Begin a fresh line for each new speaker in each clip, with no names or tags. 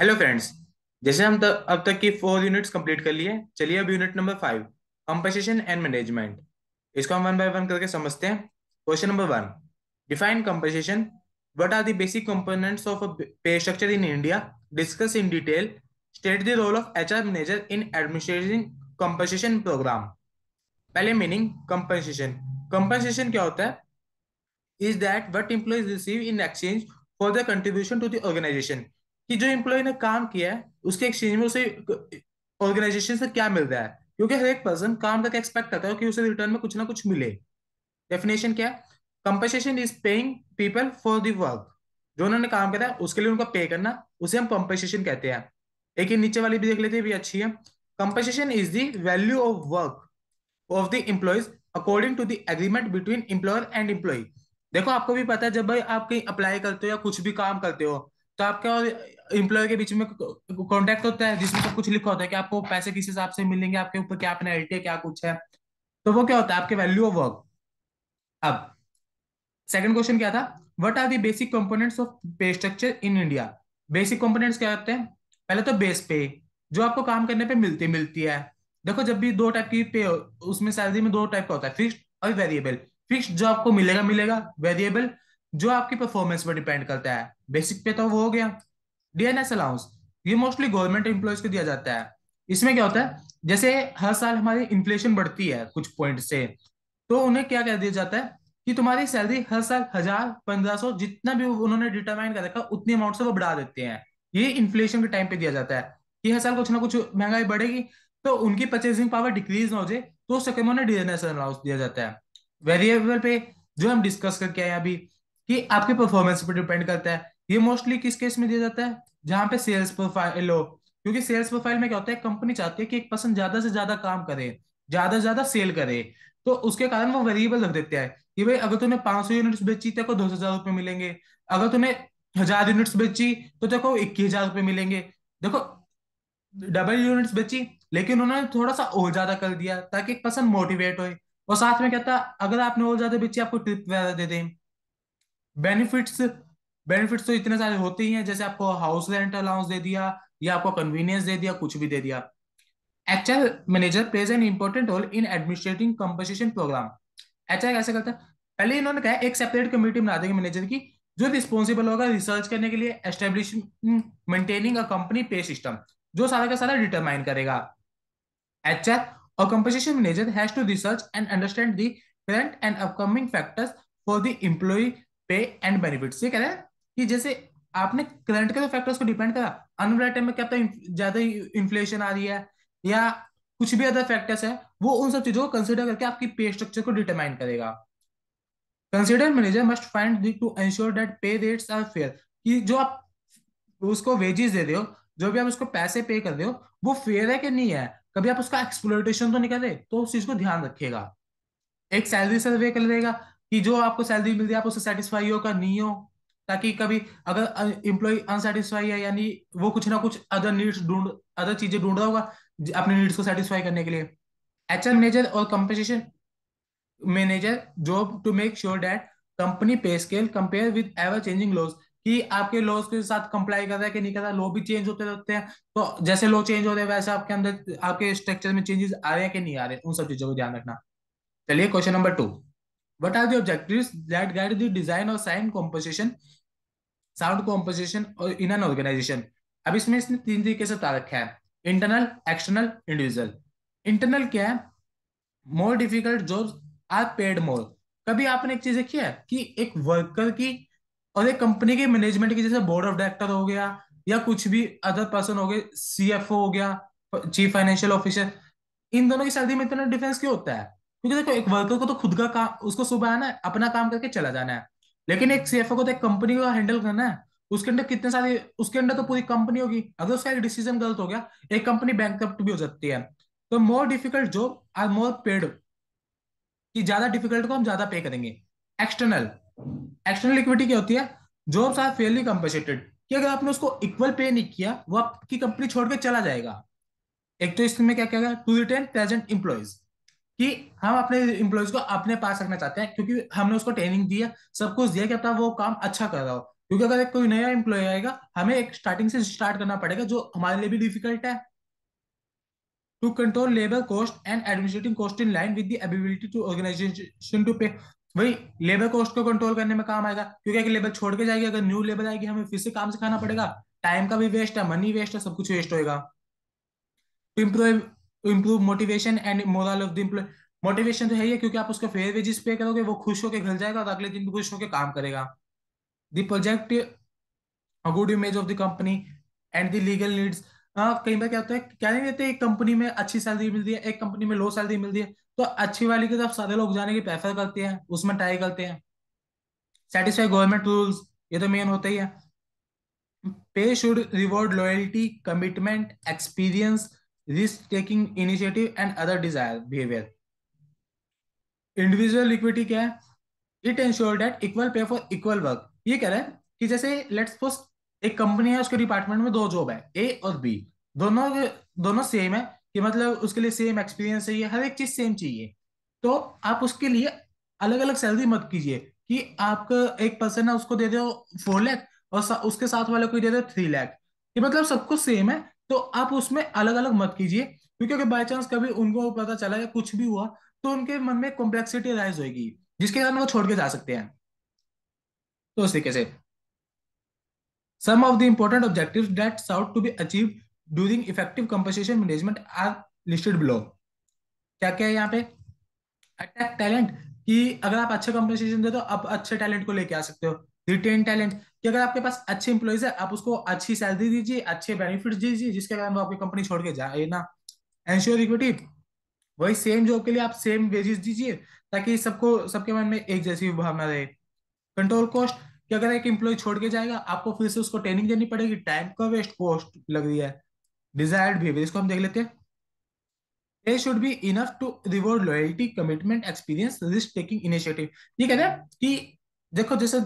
Hello friends जैसे हम तक अब तक की फोर यूनिट्स कंप्लीट कर लिए चलिए अब unit number five compensation and management इसको हम वन बाय वन करके समझते हैं question number one define compensation what are the basic components of pay structure in India discuss in detail state the role of H manager in administrating compensation program पहले meaning compensation compensation क्या होता है is that what employees receive in exchange for the contribution to the organisation कि जो employee ने काम किया है उसके एक्सचेंज में उसे ऑर्गेनाइजेशन से क्या मिल रहा है क्योंकि हर एक पर्सन काम करके एक्सपेक्ट करता है कि उसे रिटर्न में कुछ ना कुछ मिले डेफिनेशन क्या है compensation is paying people for the work जो उन्होंने काम करा है उसके लिए उनका पे करना उसे हम कंपनसेशन कहते हैं एक ही नीचे वाली भी देख लेते हैं भी अच्छी है compensation is the value of work of the employees according to the agreement between employer and employee देखो आपको भी पता है जब भाई आप कहीं अप्लाई करते हो या कुछ भी काम करते हो तो आपके और एम्प्लॉय के बीच में कॉन्टेक्ट होता है जिसमें सब कुछ लिखा होता है कि आपको पैसे किस हिसाब से मिलेंगे आपके ऊपर क्या पेनल्टी एल्टी क्या कुछ है तो वो क्या होता है आपके वैल्यू ऑफ वर्क अब सेकंड क्वेश्चन क्या था what are the basic components of pay structure in India basic components क्या होते हैं पहले तो बेस पे जो आपको काम करने पे मिलती मिलती है देखो जब भी दो टाइप की पे उसमें सैलरी में दो टाइप का होता है फिक्स और वेरिएबल फिक्स जो आपको मिलेगा मिलेगा वेरिएबल जो आपकी परफॉर्मेंस पर डिपेंड करता है बेसिक पे तो वो हो गया डीएनएस अलाउंस ये मोस्टली गवर्नमेंट एम्प्लॉयज को दिया जाता है इसमें क्या होता है जैसे हर साल हमारी इन्फ्लेशन बढ़ती है कुछ पॉइंट से तो उन्हें क्या कह दिया जाता है कि तुम्हारी सैलरी हर साल हजार पंद्रह सौ जितना भी उन्होंने डिटरमाइन कर रखा उतनी अमाउंट से वो बढ़ा देते हैं ये इन्फ्लेशन के टाइम पे दिया जाता है कि हर साल कुछ ना कुछ महंगाई बढ़ेगी तो उनकी परचेसिंग पावर डिक्रीज ना हो जाए तो उस चक्कर में उन्हें डीएनएस अलाउंस दिया जाता है वेरिएबल पे जो हम डिस्कस करके आए अभी कि आपके परफॉर्मेंस पर डिपेंड करता है ये मोस्टली किस केस में दिया जाता है जहां पे सेल्स प्रोफाइल हो क्योंकि सेल्स प्रोफाइल में क्या होता है कंपनी चाहती है कि एक पर्सन ज्यादा से ज्यादा काम करे ज्यादा से ज्यादा सेल करे तो उसके कारण वो वेरिएबल रख देते हैं कि भाई अगर तुमने पांच सौ यूनिट्स बेची तेरे को दो हजार रुपए मिलेंगे अगर तुमने हजार यूनिट्स बेची तो तेरे को इक्कीस हजार रुपए मिलेंगे देखो डबल यूनिट्स बेची लेकिन उन्होंने थोड़ा सा और ज्यादा कर दिया ताकि एक पर्सन मोटिवेट हो और साथ में कहता अगर आपने और ज्यादा बेची आपको ट्रिप वगैरह दे दें बेनिफिट्स बेनिफिट्स तो इतने सारे होते ही हैं जैसे आपको हाउस रेंट अलाउंस दे दिया या आपको कन्वीनियंस दे दिया कुछ भी दे दिया HR manager plays an important role in administrating compensation program H R कैसे करता है पहले इन्होंने कहा एक सेपरेट कमेटी बना देंगे मैनेजर की जो रिस्पॉन्सिबल होगा रिसर्च करने के लिए establish maintaining a company pay system जो सारा का सारा डिटरमाइन करेगा एच आर और composition manager has to research and understand the current and upcoming factors for the employee pay and benefit ये कह रहा है कि जैसे आपने करंट के तो फैक्टर्स को डिपेंड करा आने टाइम में क्या ज्यादा इन्फ्लेशन आ रही है या कुछ भी अदर फैक्टर्स है वो उन सब चीजों को कंसिडर करके आपकी पे स्ट्रक्चर को डिटरमाइन करेगा consider manager must find to ensure that pay rates are fair कि जो आप उसको वेजेस दे रहे हो जो भी आप उसको पैसे पे कर रहे हो वो फेयर है कि नहीं है कभी आप उसका एक्सप्लोरटेशन तो नहीं कर रहे तो उस चीज को ध्यान रखेगा एक सैलरी सर्वे कर लेगा कि जो आपको सैलरी मिल रही है आप उससे सेटिस्फाई हो का नहीं हो ताकि कभी अगर इम्प्लॉय अनसेटिस्फाई है यानी वो कुछ ना कुछ अदर नीड्स ढूंढ अदर चीजें ढूंढ रहा होगा अपने नीड्स को सेटिस्फाई करने के लिए एच आर मैनेजर और compensation manager job to make sure that company pay scale compare with ever changing laws कि आपके लॉज के साथ कंप्लाई कर रहा है कि नहीं कर रहा लॉ भी चेंज होते रहते हैं तो जैसे लॉ चेंज हो रहे हैं वैसे आपके अंदर आपके स्ट्रक्चर में चेंजेस आ रहे हैं कि नहीं आ रहे उन सब चीजों को ध्यान रखना चलिए question number two What are the objectives that guide the design of sound composition, sound composition in an organization? ab isme isne teen tarike se बता rakha hai internal external individual internal kya hai more difficult jobs are paid more kabhi aapne ek cheez dekhi hai ki ek worker ki और एक company के management की जैसे board of director हो गया या कुछ भी अदर पर्सन हो गए सीएफओ हो गया चीफ फाइनेंशियल ऑफिसर इन दोनों की सैलरी में इतना डिफरेंस क्यों होता है क्योंकि देखो एक वर्कर को तो खुद का काम उसको सुबह आना है अपना काम करके चला जाना है लेकिन एक सीएफओ को तो एक कंपनी को हैंडल करना है उसके अंदर कितने सारे उसके अंदर तो पूरी कंपनी होगी अगर उसका एक डिसीजन गलत हो गया एक कंपनी बैंक भी हो सकती है तो more difficult job are more paid कि ज्यादा डिफिकल्ट को हम ज्यादा पे करेंगे एक्सटर्नल एक्सटर्नल इक्विटी क्या होती है जॉब्स आर फेयरली कंपनसेटेड कि अगर आपने उसको इक्वल पे नहीं किया वो आपकी कंपनी छोड़ के चला जाएगा एक तो इसमें क्या क्या टू रिटेन प्रेजेंट इंप्लॉइज कि हम अपने इम्प्लॉयज को अपने पास रखना चाहते हैं क्योंकि हमने उसको ट्रेनिंग दी है सब कुछ दिया कि अपना तो वो काम अच्छा कर रहा हो क्योंकि अगर कोई नया एम्प्लॉय आएगा हमें एक स्टार्टिंग से स्टार्ट करना पड़ेगा जो हमारे लिए भी डिफिकल्ट है to control labour cost and administrative cost in line with ability to organisation to pay वही लेबर कॉस्ट को कंट्रोल करने में काम आएगा क्योंकि अगर लेबर छोड़ के जाएगी अगर न्यू लेबर आएगी हमें फिर से काम सिखाना पड़ेगा टाइम का भी वेस्ट है मनी वेस्ट है सब कुछ वेस्ट होएगा to improve improve motivation and morale of the employee motivation तो है ही है क्योंकि आप उसका फेयर वेजेस पे करोगे वो खुश होकर घर जाएगा और अगले दिन भी खुश होकर काम करेगा the project a good image of the company and the legal needs कई बार क्या होता है क्या नहीं देते एक कंपनी में अच्छी सैलरी मिलती है एक कंपनी में लो सैलरी मिलती है तो अच्छी वाली की तरफ सारे लोग जाने की प्रेफर करते हैं उसमें ट्राई करते हैं सेटिस्फाई गवर्नमेंट रूल्स ये तो मेन होता ही है pay should reward loyalty commitment experience risk taking initiative and other desire behaviour individual equity क्या है it ensure that equal pay for equal work ये कह रहा है कि जैसे लेट्स सपोज एक कंपनी है उसके डिपार्टमेंट में दो जॉब है ए और बी दोनों दोनों सेम है कि मतलब उसके लिए सेम एक्सपीरियंस चाहिए हर एक चीज सेम चाहिए तो आप उसके लिए अलग अलग सैलरी मत कीजिए कि आपका एक पर्सन है उसको दे दो फोर लैख और उसके साथ वाले को दे दो थ्री लैख ये मतलब सब कुछ सेम है तो आप उसमें अलग अलग मत कीजिए क्योंकि अगर बाई चांस कभी उनको पता चला या कुछ भी हुआ तो उनके मन में कॉम्प्लेक्सिटी राइज होगी जिसके कारण वो छोड़ के जा सकते हैं तो उस तरीके से some of the important objective that sought to be achieve during effective compensation management are listed below क्या क्या है यहाँ पे अटैक टैलेंट कि अगर आप अच्छे कंपनसेशन दे तो आप अच्छे टैलेंट को लेके आ सकते हो रिटेन टैलेंट कि अगर आपके पास अच्छे इंप्लॉइज है आप उसको अच्छी सैलरी दीजिए अच्छे बेनिफिट दीजिए जिसके कारण वो आपकी कंपनी छोड़ के जाए ना एंश्योर इक्विटी वही सेम जॉब के लिए आप सेम वेजेस दीजिए ताकि सबको सबके मन में एक जैसी भावना रहे कंट्रोल कॉस्ट कि अगर एक इंप्लॉय छोड़ के जाएगा आपको फिर से उसको ट्रेनिंग देनी पड़ेगी टाइम का वेस्ट कॉस्ट लग रही है डिजायर्ड बिहेवियर इसको हम देख लेते हैं they should be enough to reward loyalty commitment experience risk taking initiative ये कहते हैं कि देखो जैसे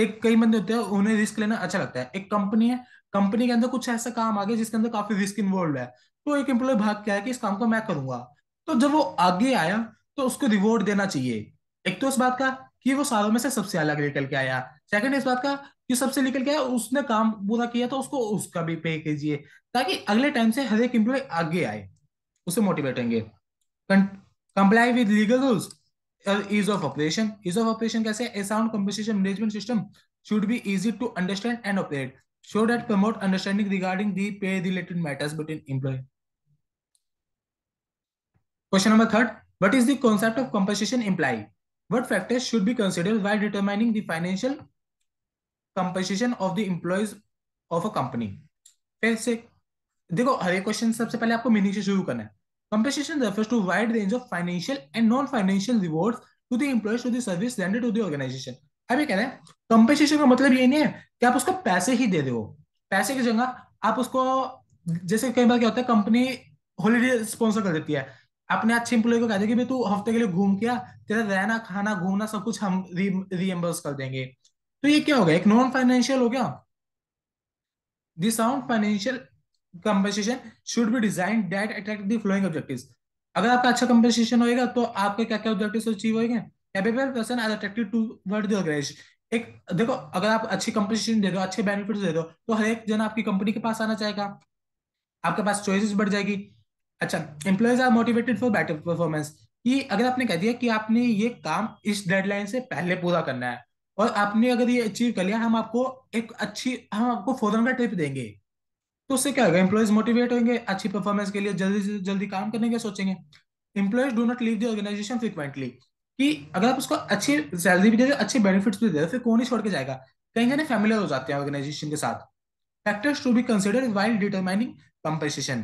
एक कई बंदे होते हैं उन्हें रिस्क लेना अच्छा लगता है एक कंपनी है कंपनी के अंदर कुछ ऐसा काम आ गया जिसके अंदर काफी रिस्क इन्वॉल्व है तो एक एम्प्लॉय भाग क्या है कि इस काम को मैं करूंगा तो जब वो आगे आया तो उसको रिवॉर्ड देना चाहिए एक तो इस बात का कि वो सालों में से सबसे अलग निकल के आया सेकंड इस बात का कि सबसे निकल के आया उसने काम पूरा किया तो उसको उसका भी पे कीजिए ताकि अगले टाइम से हर एक एम्प्लॉय आगे आए उसे मोटिवेट होंगे comply with legal rules ease of operation ease of operation कैसे है sound composition management system should be easy to understand and operate so that promote understanding regarding the pay related matters between employee question number third what is the concept of composition employee what factors should be consider while determining the financial composition of the employees of a company फिर से देखो हर एक question सबसे पहले आपको meaning शुरू करना है Compensation refers to a wide range of financial and non-financial rewards to the employees to the service rendered to the organization. अब ये कह रहे हैं कंपेंसेशन का मतलब ये नहीं है कि आप उसको पैसे ही दे दो पैसे की जगह आप उसको जैसे कई बार क्या होता है कंपनी हॉलीडे स्पॉन्सर कर देती है अपने अच्छे एम्प्लॉय को कह देगी तू हफ्ते के लिए घूम गया तेरा रहना खाना घूमना सब कुछ हम रीएम्बर्स कर देंगे तो ये क्या हो गया एक नॉन फाइनेंशियल हो गया this sound financial compensation should be design that attract the following objective अगर आपका अच्छा कंपनसेशन होगा तो आपके क्या क्या ऑब्जेक्टिव अचीव होएंगे कैपेबल एक देखो अगर आप अच्छी कंपनसेशन दे दो अच्छे बेनिफिट दे दो तो हर एक जन आपकी कंपनी के पास आना चाहेगा आपके पास चॉइसेस बढ़ जाएगी अच्छा employees are motivated for better performance कि अगर आपने कह दिया कि आपने ये काम इस डेडलाइन से पहले पूरा करना है और आपने अगर ये अचीव कर लिया हम आपको एक अच्छी हम आपको फोरन का ट्रिप देंगे तो उससे क्या होगा एम्प्लॉयज मोटिवेट होंगे अच्छी परफॉर्मेंस के लिए जल्दी से जल्दी काम करने के सोचेंगे employees do not leave the organisation frequently कि अगर आप उसको अच्छी सैलरी भी दे रहे अच्छे बेनिफिट्स भी दे रहे फिर कौन ही छोड़ के जाएगा कहीं जाने फैमिलियर हो जाते हैं ऑर्गेनाइजेशन के साथ factors to be consider while determining compensation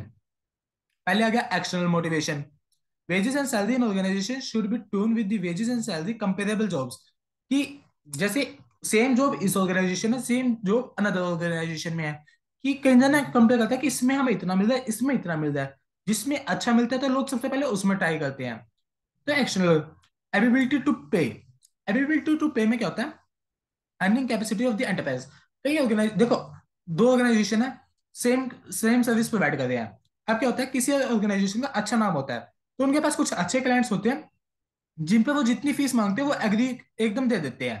पहले आ गया external motivation wages and salary in organisation should be tune with wages and salary comparable jobs कि जैसे सेम जॉब इस ऑर्गेनाइजेशन में सेम जॉब अनदर ऑर्गेनाइजेशन में है कि कहीं जाना कंपेयर करता है कि इसमें हमें इतना मिलता है इसमें इतना मिलता है जिसमें अच्छा मिलता है तो लोग सबसे पहले उसमें ट्राई करते हैं तो external ability to pay ability to pay में क्या होता है earning capacity of the enterprise कई ऑर्गेनाइज देखो दो ऑर्गेनाइजेशन है सेम सेम सर्विस प्रोवाइड कर रहे हैं अब क्या होता है किसी ऑर्गेनाइजेशन का अच्छा नाम होता है तो उनके पास कुछ अच्छे क्लाइंट्स होते हैं जिन पर वो जितनी फीस मांगते हैं वो एग्री एकदम दे देते हैं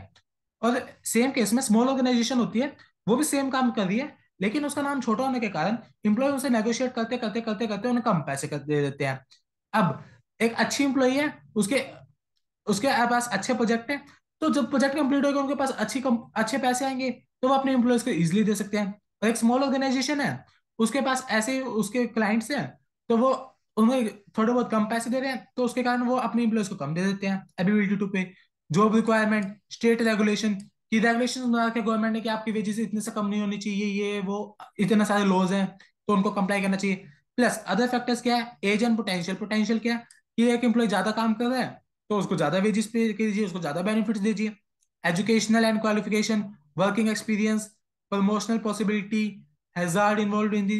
और सेम केस में स्मॉल ऑर्गेनाइजेशन होती है वो भी सेम काम कर रही है लेकिन उसका नाम छोटा होने के कारण इंप्लॉय उसे नेगोशिएट करते करते करते करते उन्हें कम पैसे कर दे देते हैं अब एक अच्छी इंप्लॉई है उसके उसके पास अच्छे प्रोजेक्ट है तो जब प्रोजेक्ट कंप्लीट होगा उनके पास अच्छी कम, अच्छे पैसे आएंगे तो वो अपने इंप्लॉयज को इजिली दे सकते हैं और एक स्मॉल ऑर्गेनाइजेशन है उसके पास ऐसे उसके क्लाइंट्स हैं तो वो उन्हें थोड़े बहुत कम पैसे दे रहे हैं तो उसके कारण वो अपने इंप्लॉयज को कम दे देते हैं ability to pay job requirement state regulation कि रेगुलेशन बना के गवर्नमेंट ने कि आपकी वेजेस इतने से कम नहीं होनी चाहिए ये वो इतने सारे लॉज हैं तो उनको कंप्लाई करना चाहिए प्लस अदर फैक्टर्स क्या है एज एंड पोटेंशियल पोटेंशियल क्या है कि एक एम्प्लॉय ज्यादा काम कर रहा है तो उसको ज्यादा वेजेस पे कीजिए उसको ज्यादा बेनिफिट्स दीजिए educational and qualification working experience promotional possibility hazard involve in the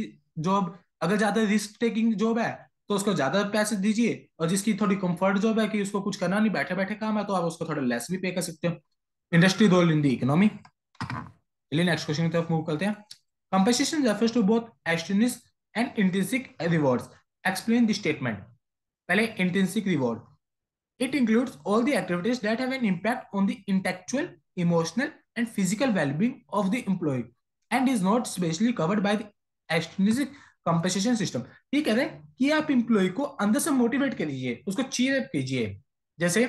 job अगर ज्यादा रिस्क टेकिंग जॉब है तो उसको ज्यादा पैसे दीजिए और जिसकी थोड़ी कंफर्ट जॉब है कि उसको कुछ करना नहीं बैठे बैठे काम है तो आप उसको थोड़ा लेस भी पे कर सकते हो industry role in the economy चलिए नेक्स्ट क्वेश्चन की तरफ मूव करते हैं compensation refers to both extrinsic and intrinsic rewards explain the statement पहले intrinsic reward it includes all the activities that have an impact on the intellectual emotional and physical wellbeing of the employee and is not specially covered by the extrinsic compensation system ये कह रहे हैं कि आप employ को अंदर से motivate कर लीजिए उसको चीयर अप कीजिए जैसे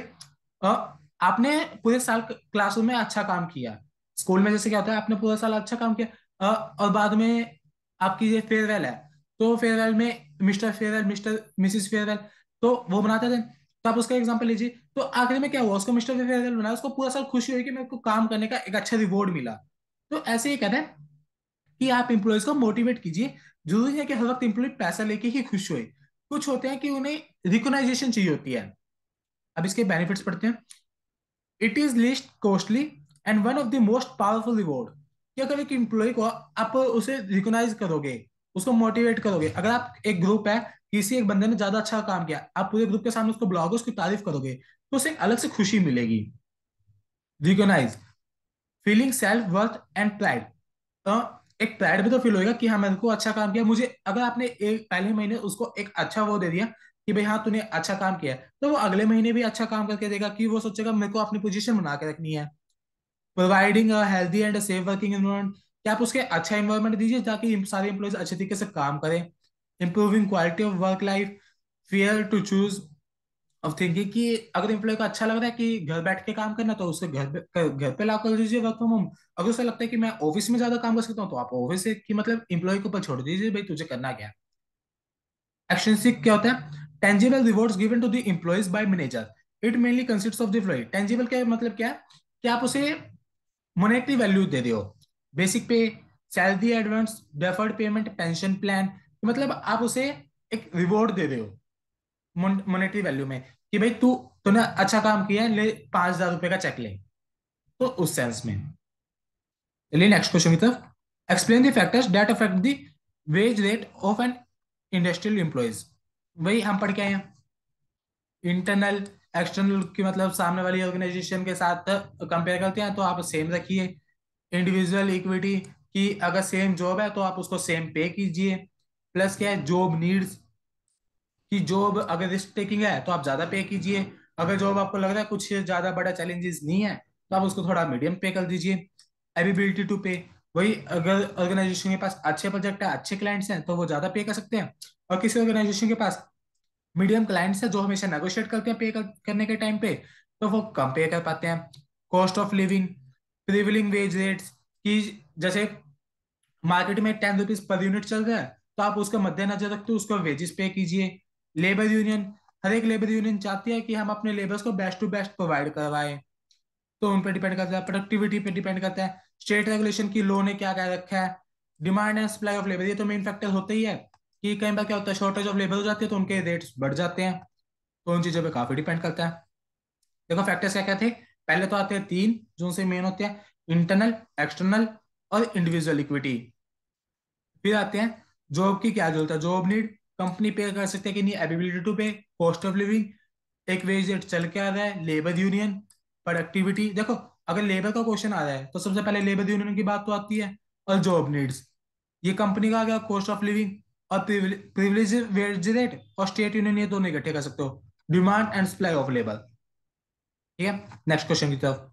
uh, आपने पूरे साल क्लासरूम में अच्छा काम किया स्कूल में जैसे क्या होता है आपने पूरा साल अच्छा काम किया और बाद में आपकी ये फेयरवेल है तो फेयरवेल में mister farewell mister missus farewell तो वो बनाते थे तो आप उसका एग्जाम्पल लीजिए तो आखिर में क्या हुआ उसको मिस्टर फेयरवेल बनाया उसको पूरा साल खुशी हुई कि मेरे को काम करने का एक अच्छा रिवॉर्ड मिला तो ऐसे ही कहते हैं कि आप इम्प्लॉयज को मोटिवेट कीजिए जरूरी है कि हर वक्त इम्प्लॉय पैसा लेके ही खुश हुए कुछ होते हैं कि उन्हें रिकोनाइजेशन चाहिए होती है अब इसके बेनिफिट्स पढ़ते हैं it is least costly and one of the most powerful reward कि अगर एक इम्प्लॉय को आप उसे रिकोगनाइज करोगे उसको मोटिवेट करोगे अगर आप एक ग्रुप है किसी एक बंदे ने ज्यादा अच्छा काम किया आप पूरे ग्रुप के सामने उसको ब्लॉग उसकी तारीफ करोगे तो उसे अलग से खुशी मिलेगी recognise feeling self worth and pride एक प्राइड भी तो फील होगा कि हाँ मेरे को तो अच्छा काम किया मुझे अगर आपने एक पहले महीने उसको एक अच्छा वो दे दिया कि भाई हाँ तूने अच्छा काम किया तो वो अगले महीने भी अच्छा काम करके देगा कि वो सोचेगा मेरे को अपनी पोजिशन बना के रखनी है providing healthy and safe working environment क्या आप उसके अच्छा इन्वायरमेंट दीजिए ताकि सारे इम्प्लॉयज अच्छे तरीके से काम करें improving quality of work life fair to choose of thinking कि अगर एम्प्लॉय को अच्छा लग रहा है कि घर बैठ के काम करना तो उसे घर पे घर पे ला कर दीजिए वर्क फ्रॉम होम अगर उसे लगता है कि मैं ऑफिस में ज्यादा काम कर सकता हूँ तो आप ऑफिस की मतलब इंप्लॉय के ऊपर छोड़ दीजिए भाई तुझे करना क्या एक्शन सिक क्या होता है tangible reward given to the employees by manager it mainly consist of the tangible क्या मतलब क्या है कि आप उसे मोनेटरी वैल्यू दे रहे हो basic pay salary advance deferred payment pension plan मतलब आप उसे एक रिवॉर्ड दे रहे हो मोनेटरी वैल्यू में कि भाई तू तूने अच्छा काम किया ले पांच हजार रुपए का चेक ले तो उस सेंस में चलिए नेक्स्ट क्वेश्चन की तरफ explain the factors that affect the wage rate of an industrial employees वही हम पढ़ के आए हैं इंटरनल एक्सटर्नल की मतलब सामने वाली ऑर्गेनाइजेशन के साथ कंपेयर करते हैं तो आप सेम रखिए इंडिविजुअल इक्विटी की अगर सेम जॉब है तो आप उसको सेम पे कीजिए प्लस क्या है जॉब नीड्स की जॉब अगर रिस्क टेकिंग है तो आप ज्यादा पे कीजिए अगर जॉब आपको लग रहा है कुछ ज्यादा बड़ा चैलेंजेस नहीं है तो आप उसको थोड़ा मीडियम पे कर दीजिए एबिलिटी टू पे वही अगर ऑर्गेनाइजेशन के पास अच्छे प्रोजेक्ट है अच्छे क्लाइंट्स हैं तो वो ज्यादा पे कर सकते हैं और किसी ऑर्गेनाइजेशन के पास मीडियम क्लाइंट्स है जो हमेशा नेगोशिएट करते हैं पे करने के टाइम पे तो वो कम पे कर पाते हैं cost of living prevailing wage rates की जैसे मार्केट में टेन रुपीज पर यूनिट चल रहा है तो आप उसका मद्देनजर रखते हो उसको वेजेस पे कीजिए लेबर यूनियन हर एक लेबर यूनियन चाहती है कि हम अपने लेबर्स को बेस्ट टू बेस्ट प्रोवाइड करवाएं तो उन पर डिपेंड करता है प्रोडक्टिविटी पे डिपेंड करता है स्टेट रेगुलेशन की लो ने क्या कह रखा है demand and supply of labour ये तो मेन फैक्टर होते ही है कि कई बार क्या होता है शॉर्टेज ऑफ लेबर हो जाती है तो उनके रेट्स बढ़ जाते हैं तो उन चीजों पर काफी डिपेंड करता है देखो फैक्टर्स क्या क्या थे पहले तो आते हैं तीन जो उनसे मेन होते हैं इंटरनल एक्सटर्नल और इंडिविजुअल इक्विटी फिर आते हैं जॉब की क्या जरूरत है जॉब नीड कंपनी पे कर सकते हैं कि नहीं ability to pay cost of living एक वेज रेट चल के आ रहा है लेबर यूनियन प्रोडक्टिविटी देखो अगर लेबर का क्वेश्चन आ रहा है तो सबसे पहले लेबर यूनियन की बात तो आती है और जॉब नीड्स ये कंपनी का आ गया कॉस्ट ऑफ लिविंग और प्रिविलेज वेज रेट और स्टेट यूनियन ये दोनों इकट्ठे कर सकते हो demand and supply of labour ठीक है नेक्स्ट क्वेश्चन की तरफ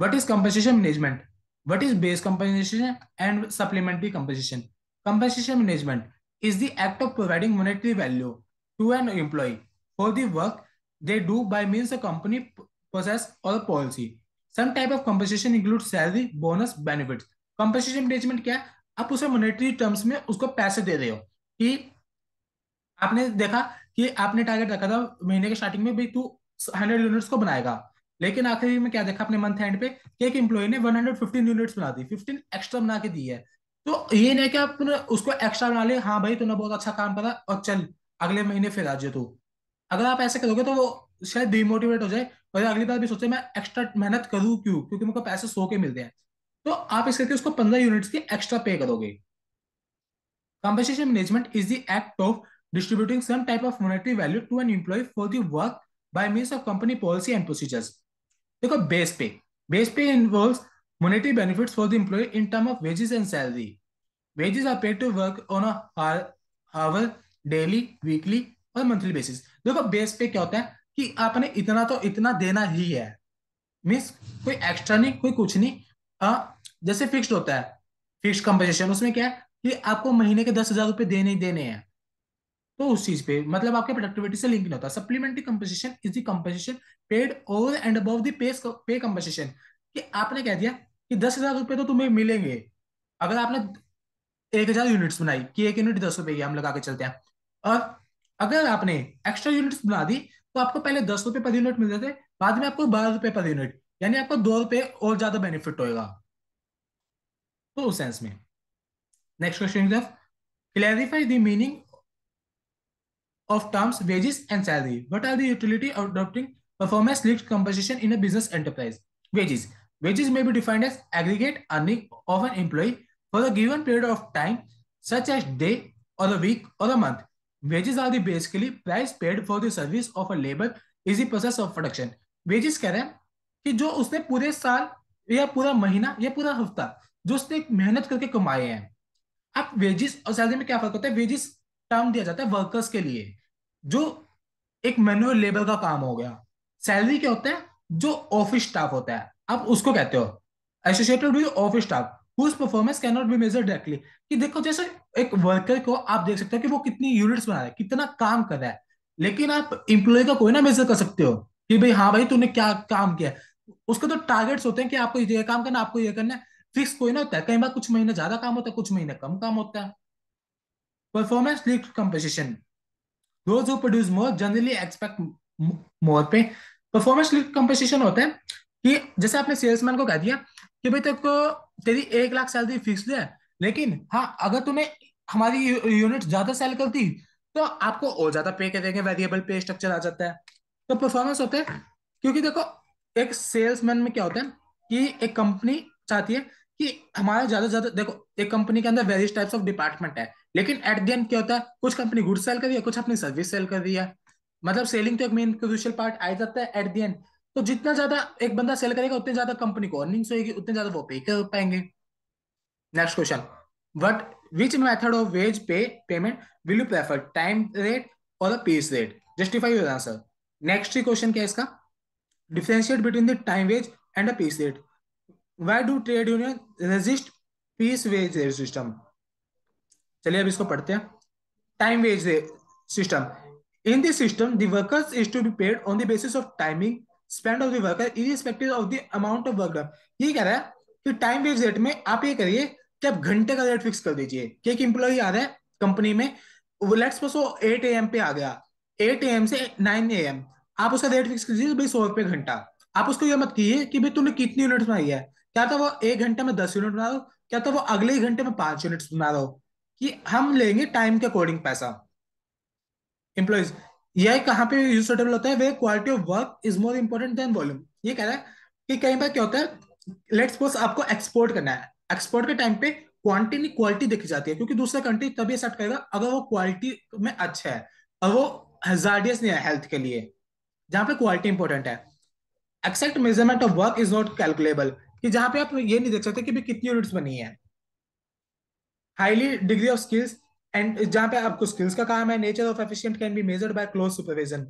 what is compensation management what is base compensation and supplementary compensation compensation management is the act of providing monetary value to an employee for the work they do by means a company process और policy some type of compensation include salary bonus benefit compensation management क्या है आप उसे monetary terms में उसको पैसे दे रहे हो कि आपने देखा कि आपने टारगेट रखा था महीने के स्टार्टिंग में भाई तू हंड्रेड यूनिट्स को बनाएगा लेकिन आखिरी में क्या देखा अपने मंथ एंड पे कि एक एम्प्लॉय ने फिफ्टीन यूनिट्स बना दी फिफ्टीन एक्स्ट्रा बना के दी है तो ये नहीं कि आप उसको एक्स्ट्रा बना ले हाँ भाई तूने बहुत अच्छा काम करा और चल अगले महीने फिर आ जाए तू अगर आप ऐसे करोगे तो वो शायद डिमोटिवेट हो जाए और अगली बार भी सोचे मैं एक्स्ट्रा मेहनत करूँ क्यों क्योंकि मुझे पैसे सो के मिलते हैं तो आप इस करके उसको पंद्रह यूनिट्स की एक्स्ट्रा पे करोगे Compensation management is the act of distributing some type of monetary value to an employee for the work by means of company policy and procedures. देखो base pay base pay involves monetary benefits for the employee in term of wages and salary. Wages are paid to work on a hour, hour daily, weekly और monthly basis देखो base pay क्या होता है कि आपने इतना तो इतना देना ही है मीन्स कोई एक्स्ट्रा नहीं कोई कुछ नहीं आ, जैसे फिक्स्ड होता है फिक्स्ड कंपनसेशन उसमें क्या है कि आपको महीने के दस हजार रुपए देने ही देने हैं तो उस चीज पे मतलब आपके प्रोडक्टिविटी से लिंक नहीं होता supplementary compensation is the compensation paid over and above pay pay कि आपने कह दिया कि दस हजार रुपए तो तुम्हें मिलेंगे अगर आपने एक हजार यूनिट्स बनाई कि एक यूनिट दस रुपए की हम लगा के चलते हैं और अगर आपने एक्स्ट्रा यूनिट्स बना दी तो आपको पहले दस रुपए पर यूनिट मिलते थे बाद में आपको बारह रुपए पर यूनिट यानी आपको दो रुपए और ज्यादा बेनिफिट होगा तो उस सेंस में Next question is clarify the meaning of terms wages and salary. What are the utility of adopting performance-linked compensation in a business enterprise? Wages. Wages may be defined as aggregate earning of an employee for a given period of time, such as day or a week or a month. Wages are the basically price paid for the service of a labor is the process of production. wages कह रहे ki jo usne pure saal साल या पूरा महीना या पूरा हफ्ता जो उसने मेहनत करके कमाए हैं अब वेजिस और सैलरी में क्या फर्क होता है वेजिस टर्म दिया जाता है वर्कर्स के लिए जो एक मैनुअल लेबर का काम हो गया सैलरी क्या होता है जो ऑफिस स्टाफ होता है आप उसको कहते हो associated with office staff whose performance can not be measure directly कि देखो जैसे एक वर्कर को आप देख सकते हो कि वो कितनी यूनिट्स बना रहा है कितना काम कर रहा है लेकिन आप इंप्लॉय का कोई ना मेजर कर सकते हो कि भाई हाँ भाई तूने क्या काम किया उसके तो टारगेट्स होते हैं कि आपको ये काम करना आपको ये करना है फिक्स कोई ना होता है कई बार कुछ महीने ज्यादा काम होता है कुछ महीने कम काम होता है performance link compensation those who produce more generally expect more pay performance link compassion होता है कि जैसे आपने सेल्समैन को कह दिया कि भाई तेरे को तेरी एक लाख सैलरी फिक्स है लेकिन हाँ अगर तुम्हें हमारी यूनिट ज्यादा सेल कर दी तो आपको और ज्यादा पे करेंगे वेरिएबल पे स्ट्रक्चर आ जाता है तो परफॉर्मेंस होता है क्योंकि देखो एक सेल्समैन में क्या होता है कि एक कंपनी चाहती है कि हमारे ज्यादा ज्यादा देखो एक कंपनी के अंदर वेरियस टाइप्स ऑफ डिपार्टमेंट है लेकिन एट दी एंड क्या होता है कुछ कंपनी गुड सेल कर रही है कुछ अपनी सर्विस सेल कर रही है मतलब सेलिंग तो एक मेन क्रूशियल पार्ट आ जाता है एट दी एंड तो जितना ज्यादा एक बंदा सेल करेगा उतने ज्यादा कंपनी को अर्निंग्स होगी उतने ज्यादा वो पे कर पाएंगे next question what which method of wage pay payment will you prefer time rate और piece rate justify your answer next question क्या है इसका differentiate between the time wage and a piece rate why do trade union resist piece wage system चलिए अब इसको पढ़ते हैं time wage system in this system the workers is to be paid on the basis of timing spend of the worker irrespective of the amount of work ये कह रहा है कि टाइम वेज रेट में आप ये करिए कि आप घंटे का रेट फिक्स कर दीजिए कि एक एम्प्लॉय आ रहा है कंपनी में लेट्स सपोज वो एट ए पे आ गया एट ए से नाइन ए आप उसका रेट फिक्स कीजिए भाई सौ रुपये घंटा आप उसको ये मत कीजिए कि भाई तूने कितनी यूनिट्स बनाई है क्या तो वो एक घंटे में दस यूनिट बना दो क्या तो वो अगले ही घंटे में पांच यूनिट बना दो कि हम लेंगे टाइम के अकॉर्डिंग पैसा एम्प्लॉयज यह कहाँ पे यूज सुटेबल होता है where quality of work is more important than volume ये कह रहा है कि कहीं बार क्या होता है लेट्स सपोज आपको एक्सपोर्ट करना है एक्सपोर्ट के टाइम पे क्वांटिटी नहीं क्वालिटी देखी जाती है क्योंकि दूसरा कंट्री तभी एक्सेप्ट करेगा अगर वो क्वालिटी में अच्छा है और वो हजार्डियस नहीं है हेल्थ के लिए जहां पे क्वालिटी इंपॉर्टेंट है exact measurement of work is not calculable कि जहां पे आप ये नहीं देख सकते कि भी कितनी यूनिट्स बनी है highly degree of skills and जहां पे आपको स्किल्स का काम है nature of efficient can be measured by close supervision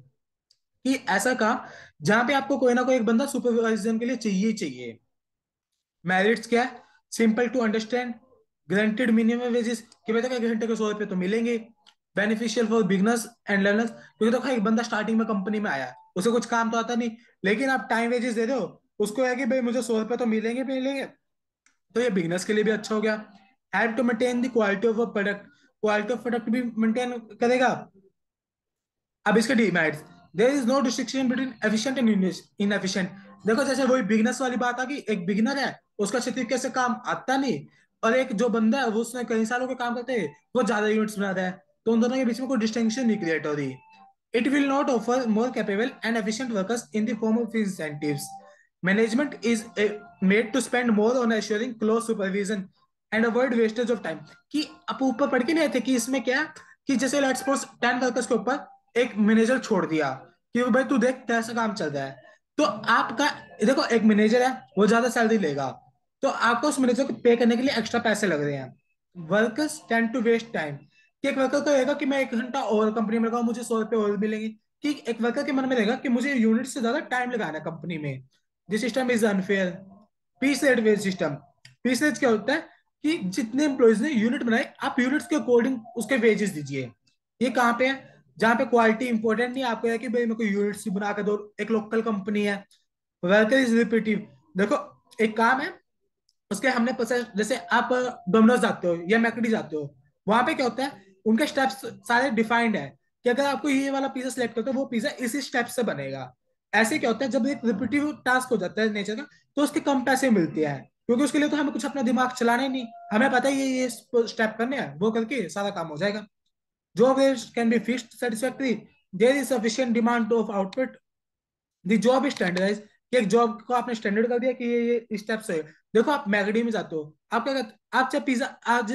कि ऐसा काम जहां पे आपको कोई ना कोई एक बंदा सुपरविजन के लिए चाहिए ही चाहिए मेरिट्स क्या है simple to understand granted minimum wages कि भाई देखो एक घंटे के सौ रुपए तो मिलेंगे beneficial for beginners and learners क्योंकि देखो एक बंदा स्टार्टिंग में कंपनी में आया उसे कुछ काम तो आता नहीं लेकिन आप टाइम वेजेस दे दो उसको है कि भाई मुझे सौ रुपये तो मिलेंगे मिलेंगे तो ये बिजनेस के लिए भी अच्छा हो गया help to maintain the quality of a product quality of product भी मेंटेन करेगा अब इसके demerits there is no distinction between efficient and inefficient देखो जैसे वही बिगनेस वाली बात आ गई एक बिगनर है उसका तरीके कैसे काम आता नहीं और एक जो बंदा है वो उसने कई सालों का काम करते हैं वो ज्यादा यूनिट्स बनाता है तो उन दोनों के बीच में कोई डिस्टिंक्शन नहीं क्रिएट हो रही it will not offer more capable and efficient workers in the form of incentives Management is made to spend more on assuring close supervision and avoid wastage of time कि आप ऊपर पढ़ के नहीं आते कि इसमें क्या कि जैसे लेट्स सपोज टेन वर्कर्स के ऊपर एक मैनेजर छोड़ दिया कि भाई तू देख कैसा काम चल रहा है तो आपका देखो एक मैनेजर है वो ज्यादा सैलरी लेगा तो आपको उस मैनेजर को पे करने के लिए एक्स्ट्रा पैसे लग रहे हैं workers tend to waste time कि एक वर्कर को रहेगा कि मैं एक घंटा और कंपनी में लगाऊ मुझे सौ रुपये और मिलेंगे कि एक वर्कर के मन में रहेगा कि मुझे यूनिट से ज्यादा टाइम लगाना है कंपनी में this system is unfair piece rate wage system piece rate क्या होता है कि जितने एम्प्लॉयज ने यूनिट बनाए आप यूनिट्स के अकॉर्डिंग उसके वेजेस दीजिए ये कहाँ पे है जहां पे क्वालिटी इंपॉर्टेंट नहीं आपको है कि भाई मेरे को यूनिट्स बना कर दो एक लोकल कंपनी है वर्कर इज रिपीटिव देखो एक काम है उसके हमने पचास जैसे आप डोमिनोज जाते हो या मैकडी जाते हो वहां पे क्या होता है उनके स्टेप्स सारे डिफाइंड है कि अगर आपको ये वाला पिज्जा सेलेक्ट करते हो वो पिज्जा इसी स्टेप से बनेगा ऐसे क्या होता है जब एक रिपीटिव टास्क हो जाता है नेचर का तो उसके कम पैसे मिलते हैं क्योंकि उसके लिए तो हमें कुछ अपना दिमाग चलाना ही नहीं हमें पता है ये ये स्टेप करने हैं वो करके सारा काम हो जाएगा job rate can be fixed satisfactory there is sufficient demand of output the job is standardised कि एक जॉब को आपने स्टैंडर्ड कर दिया कि ये ये स्टेप्स है देखो आप मैगडी में जाते हो आप क्या करते आप चाहे पिज्जा आज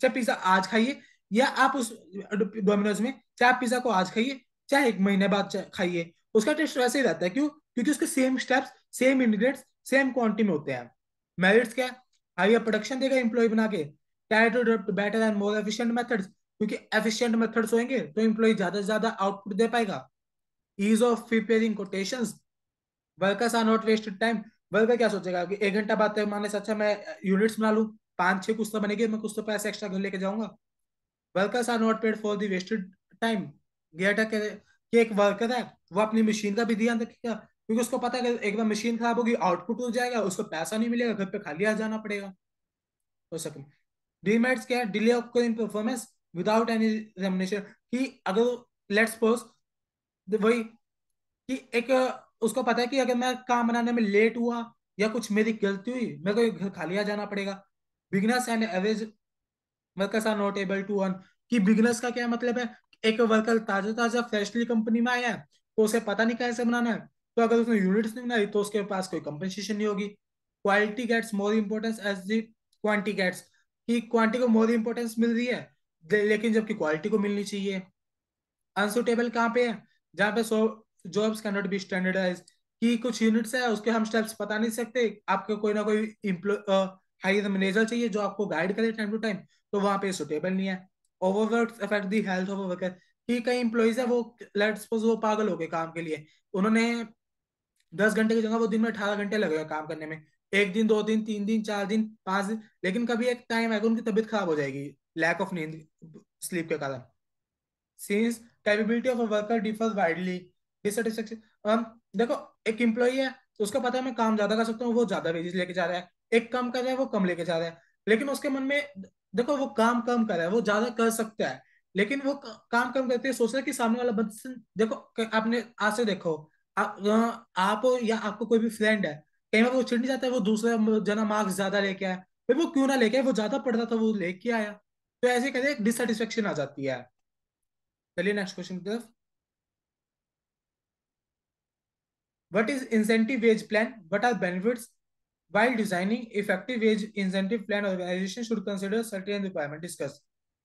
चाहे पिज्जा आज खाइए या आप उस डोमिनोज में चाहे पिज्जा को आज खाइए चाहे एक महीने बाद खाइए उसका टेस्ट वैसे तो ही रहता है क्यों क्योंकि उसके same steps same ingredients same quantity में होते हैं मेरिट्स क्या है आइए प्रोडक्शन देगा एम्प्लॉय बना के better and more efficient methods क्योंकि एफिशिएंट मेथड्स होंगे तो एम्प्लॉय ज्यादा से ज्यादा आउटपुट दे पाएगा ease of preparing quotation workers are not wasted time worker क्या सोचेगा कि एक घंटा बाद तो मान लें अच्छा मैं यूनिट्स बना लूँ पांच छह कुछ तो बनेगी मैं कुछ तो पैसे एक्स्ट्रा घर लेके जाऊंगा workers are not paid for the wasted time गेट के एक वर्कर है वो अपनी मशीन का भी ध्यान रखेगा क्योंकि उसको पता है कि एक बार मशीन खराब होगी आउटपुट हो जाएगा उसको पैसा नहीं मिलेगा घर पे खाली आ जाना पड़ेगा हो सके डीमेट्स क्या है delay of in performance without any examination कि अगर लेट्स सपोज वही कि एक उसको पता है कि अगर मैं काम बनाने में लेट हुआ या कुछ मेरी गलती हुई मेरे को घर खाली आ जाना पड़ेगा bigness and average workers are not able to earn कि बिगनेस का क्या मतलब है एक वर्कर ताजा ताजा फ्रेशली कंपनी में आया है तो उसे पता नहीं कैसे बनाना है तो अगर उसने यूनिट्स नहीं बनाई तो उसके पास कोई कंपनसेशन नहीं होगी quality gets more importance as the quantity gets की क्वांटिटी को मोर इम्पोर्टेंस मिल रही है लेकिन जबकि क्वालिटी को मिलनी चाहिए अनसुटेबल कहाँ पे है जहाँ पे so jobs can not be standardise कि कुछ यूनिट्स है उसके हम स्टेप्स पता नहीं सकते आपको कोई ना कोई हाई मैनेजर चाहिए जो आपको गाइड करे टाइम टू टाइम तो वहां पे सुटेबल नहीं है overwork affect the health of worker कि कई इंप्लॉयज है वो लेट सपोज वो पागल हो गए काम के लिए उन्होंने दस घंटे की जगह वो दिन में अठारह घंटे लगे काम करने में एक दिन दो दिन तीन दिन चार दिन पांच दिन लेकिन कभी एक टाइम आएगा उनकी तबीयत खराब हो जाएगी लैक ऑफ नींद स्लीप के कारण since capability of a worker differs widely dissatisfaction देखो एक एम्प्लॉय है तो उसको पता है मैं काम ज्यादा कर सकता हूँ वो ज्यादा वेजेस लेके जा रहा है एक कम कर रहा है वो कम लेके जा रहा है लेकिन उसके मन में देखो वो काम कम कर रहा है वो ज्यादा कर सकता है लेकिन वो काम कम करते हैं सोच रहे कि सामने वाला बंद देखो आपने आज से देखो आ, आप या आपको कोई भी फ्रेंड है कहीं बार वो चिढ़ नहीं जाता है वो दूसरा जना मार्क्स ज्यादा लेके आया फिर वो क्यों ना लेके आए वो ज्यादा पढ़ता था वो लेके आया तो ऐसे कहते हैं डिससेटिस्फेक्शन आ जाती है चलिए नेक्स्ट क्वेश्चन की तरफ what is incentive wage plan what are benefits while designing effective wage incentive plan organisation should consider certain requirement discuss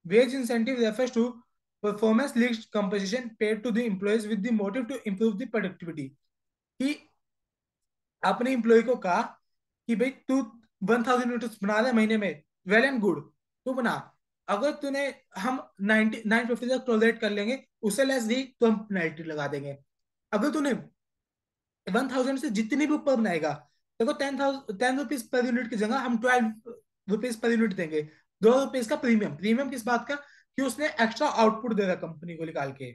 Wage incentive refers to performance-linked compensation paid to the employees with the motive to improve the productivity. कि आपने employ को कहा कि भाई तू one thousand units बना रहे महीने में वेल एंड गुड तू बना अगर तूने हम नाइनटी नाइन फिफ्टी तक टोलरेट कर लेंगे उससे लेस दी तो हम पेनाल्टी लगा देंगे अगर तूने वन थाउजेंड से जितनी भी ऊपर बनाएगा देखो ten thousand ten rupees per unit की जगह हम ट्वेल्व रुपीज पर यूनिट देंगे दो हजार रुपए इसका प्रीमियम प्रीमियम किस बात का कि उसने एक्स्ट्रा आउटपुट दे रहा कंपनी को निकाल के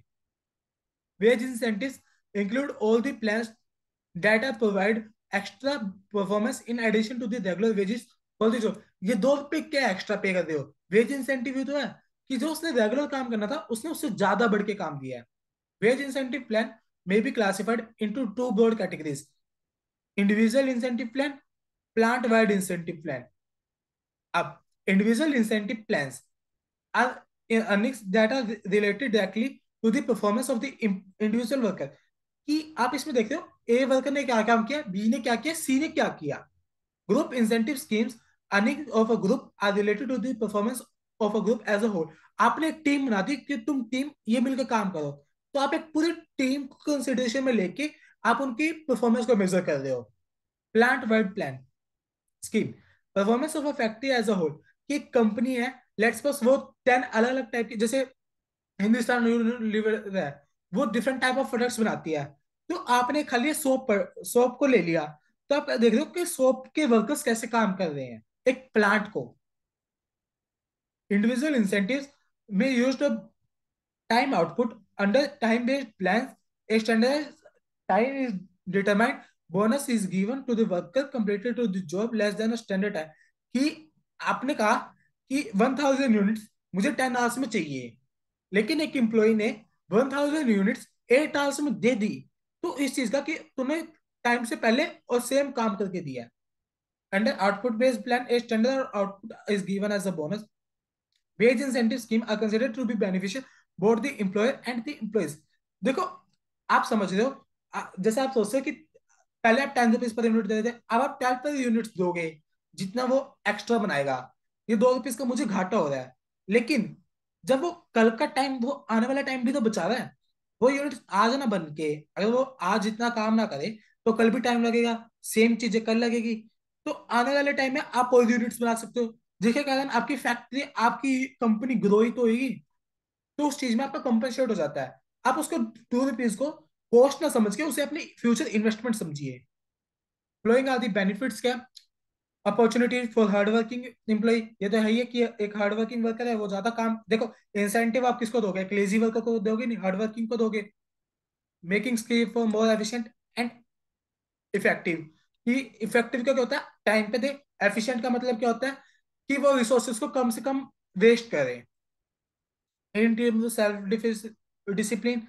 wage incentive include all the plan that provide extra performance in addition to the regular wages for the ये दो रुपए क्या एक्स्ट्रा पे कर दे हो वेज इंसेंटिव तो है कि जो उसने रेगुलर काम करना था उसने उससे ज्यादा बढ़ के काम किया है wage incentive plan may be classified into two broad categories individual incentive plan plant wide incentive plan अब Individual incentive plans are earnings uh, that are related directly to the performance of the individual worker. कि आप इसमें देखते हो a worker ने क्या काम किया बी ने क्या किया सी ने क्या किया group incentive schemes earning of a group are related to the performance of a group as a whole आपने एक टीम बना दी कि तुम टीम ये मिलकर काम करो तो आप एक पूरी टीम को कंसिडरेशन में लेके आप उनकी परफॉर्मेंस को मेजर कर रहे हो plant wide plan scheme performance of a factory as a whole कि एक कंपनी है लेट्स सपोज वो टेन अलग अलग टाइप की जैसे हिंदुस्तान है वो डिफरेंट टाइप ऑफ प्रोडक्ट्स बनाती है तो आपने खाली सोप पर सोप को ले लिया तो आप देख रहे हो कि सोप के वर्कर्स कैसे काम कर रहे हैं एक प्लांट को इंडिविजुअल इंसेंटिव में use time output under time based plan standard time is determined bonus is given to the worker completed to the job less than standard time कि आपने कहा कि वन थाउजेंड यूनिट्स मुझे ten hours में चाहिए लेकिन एक एम्प्लॉय ने one thousand units eight hours में दे दी तो इस चीज का कि तुमने टाइम से पहले और सेम काम करके दिया under output based plan a standard output is given as a bonus wage incentive scheme are considered to be beneficial both the employer and the employees देखो आप समझ रहे हो जैसे आप सोचते हो कि पहले आप टेन रुपीज पर यूनिट दे रहे थे अब आप ट्वेल्व पर यूनिट दोगे जितना वो एक्स्ट्रा बनाएगा ये दो रुपीज का मुझे घाटा हो रहा है लेकिन जब वो कल का टाइम वो आने वाला टाइम भी तो बचा रहा है वो यूनिट आज ना बन के अगर वो आज इतना काम ना करे तो कल भी टाइम लगेगा सेम चीजें कल लगेगी तो आने वाले टाइम में आप और यूनिट्स बना सकते हो जिसके कारण आपकी फैक्ट्री आपकी कंपनी ग्रो ही तो होगी तो उस चीज में आपका कंपनसेट हो जाता है आप उसको टू रुपीज को कॉस्ट ना समझ के उसे अपने फ्यूचर इन्वेस्टमेंट समझिए फ्लोइंग आर दी बेनिफिट्स क्या अपॉर्चुनिटीज फॉर हार्डवर्किंग एम्प्लॉय ये तो है ही कि एक हार्डवर्किंग वर्कर है वो ज्यादा काम देखो इंसेंटिव आप किसको दोगे एक लेजी वर्कर को दोगे नहीं हार्डवर्किंग को दोगे making skill for more efficient and effective कि इफेक्टिव क्या होता है टाइम पे दे एफिशिएंट का मतलब क्या होता है कि वो रिसोर्सेज को कम से कम वेस्ट करें in terms self discipline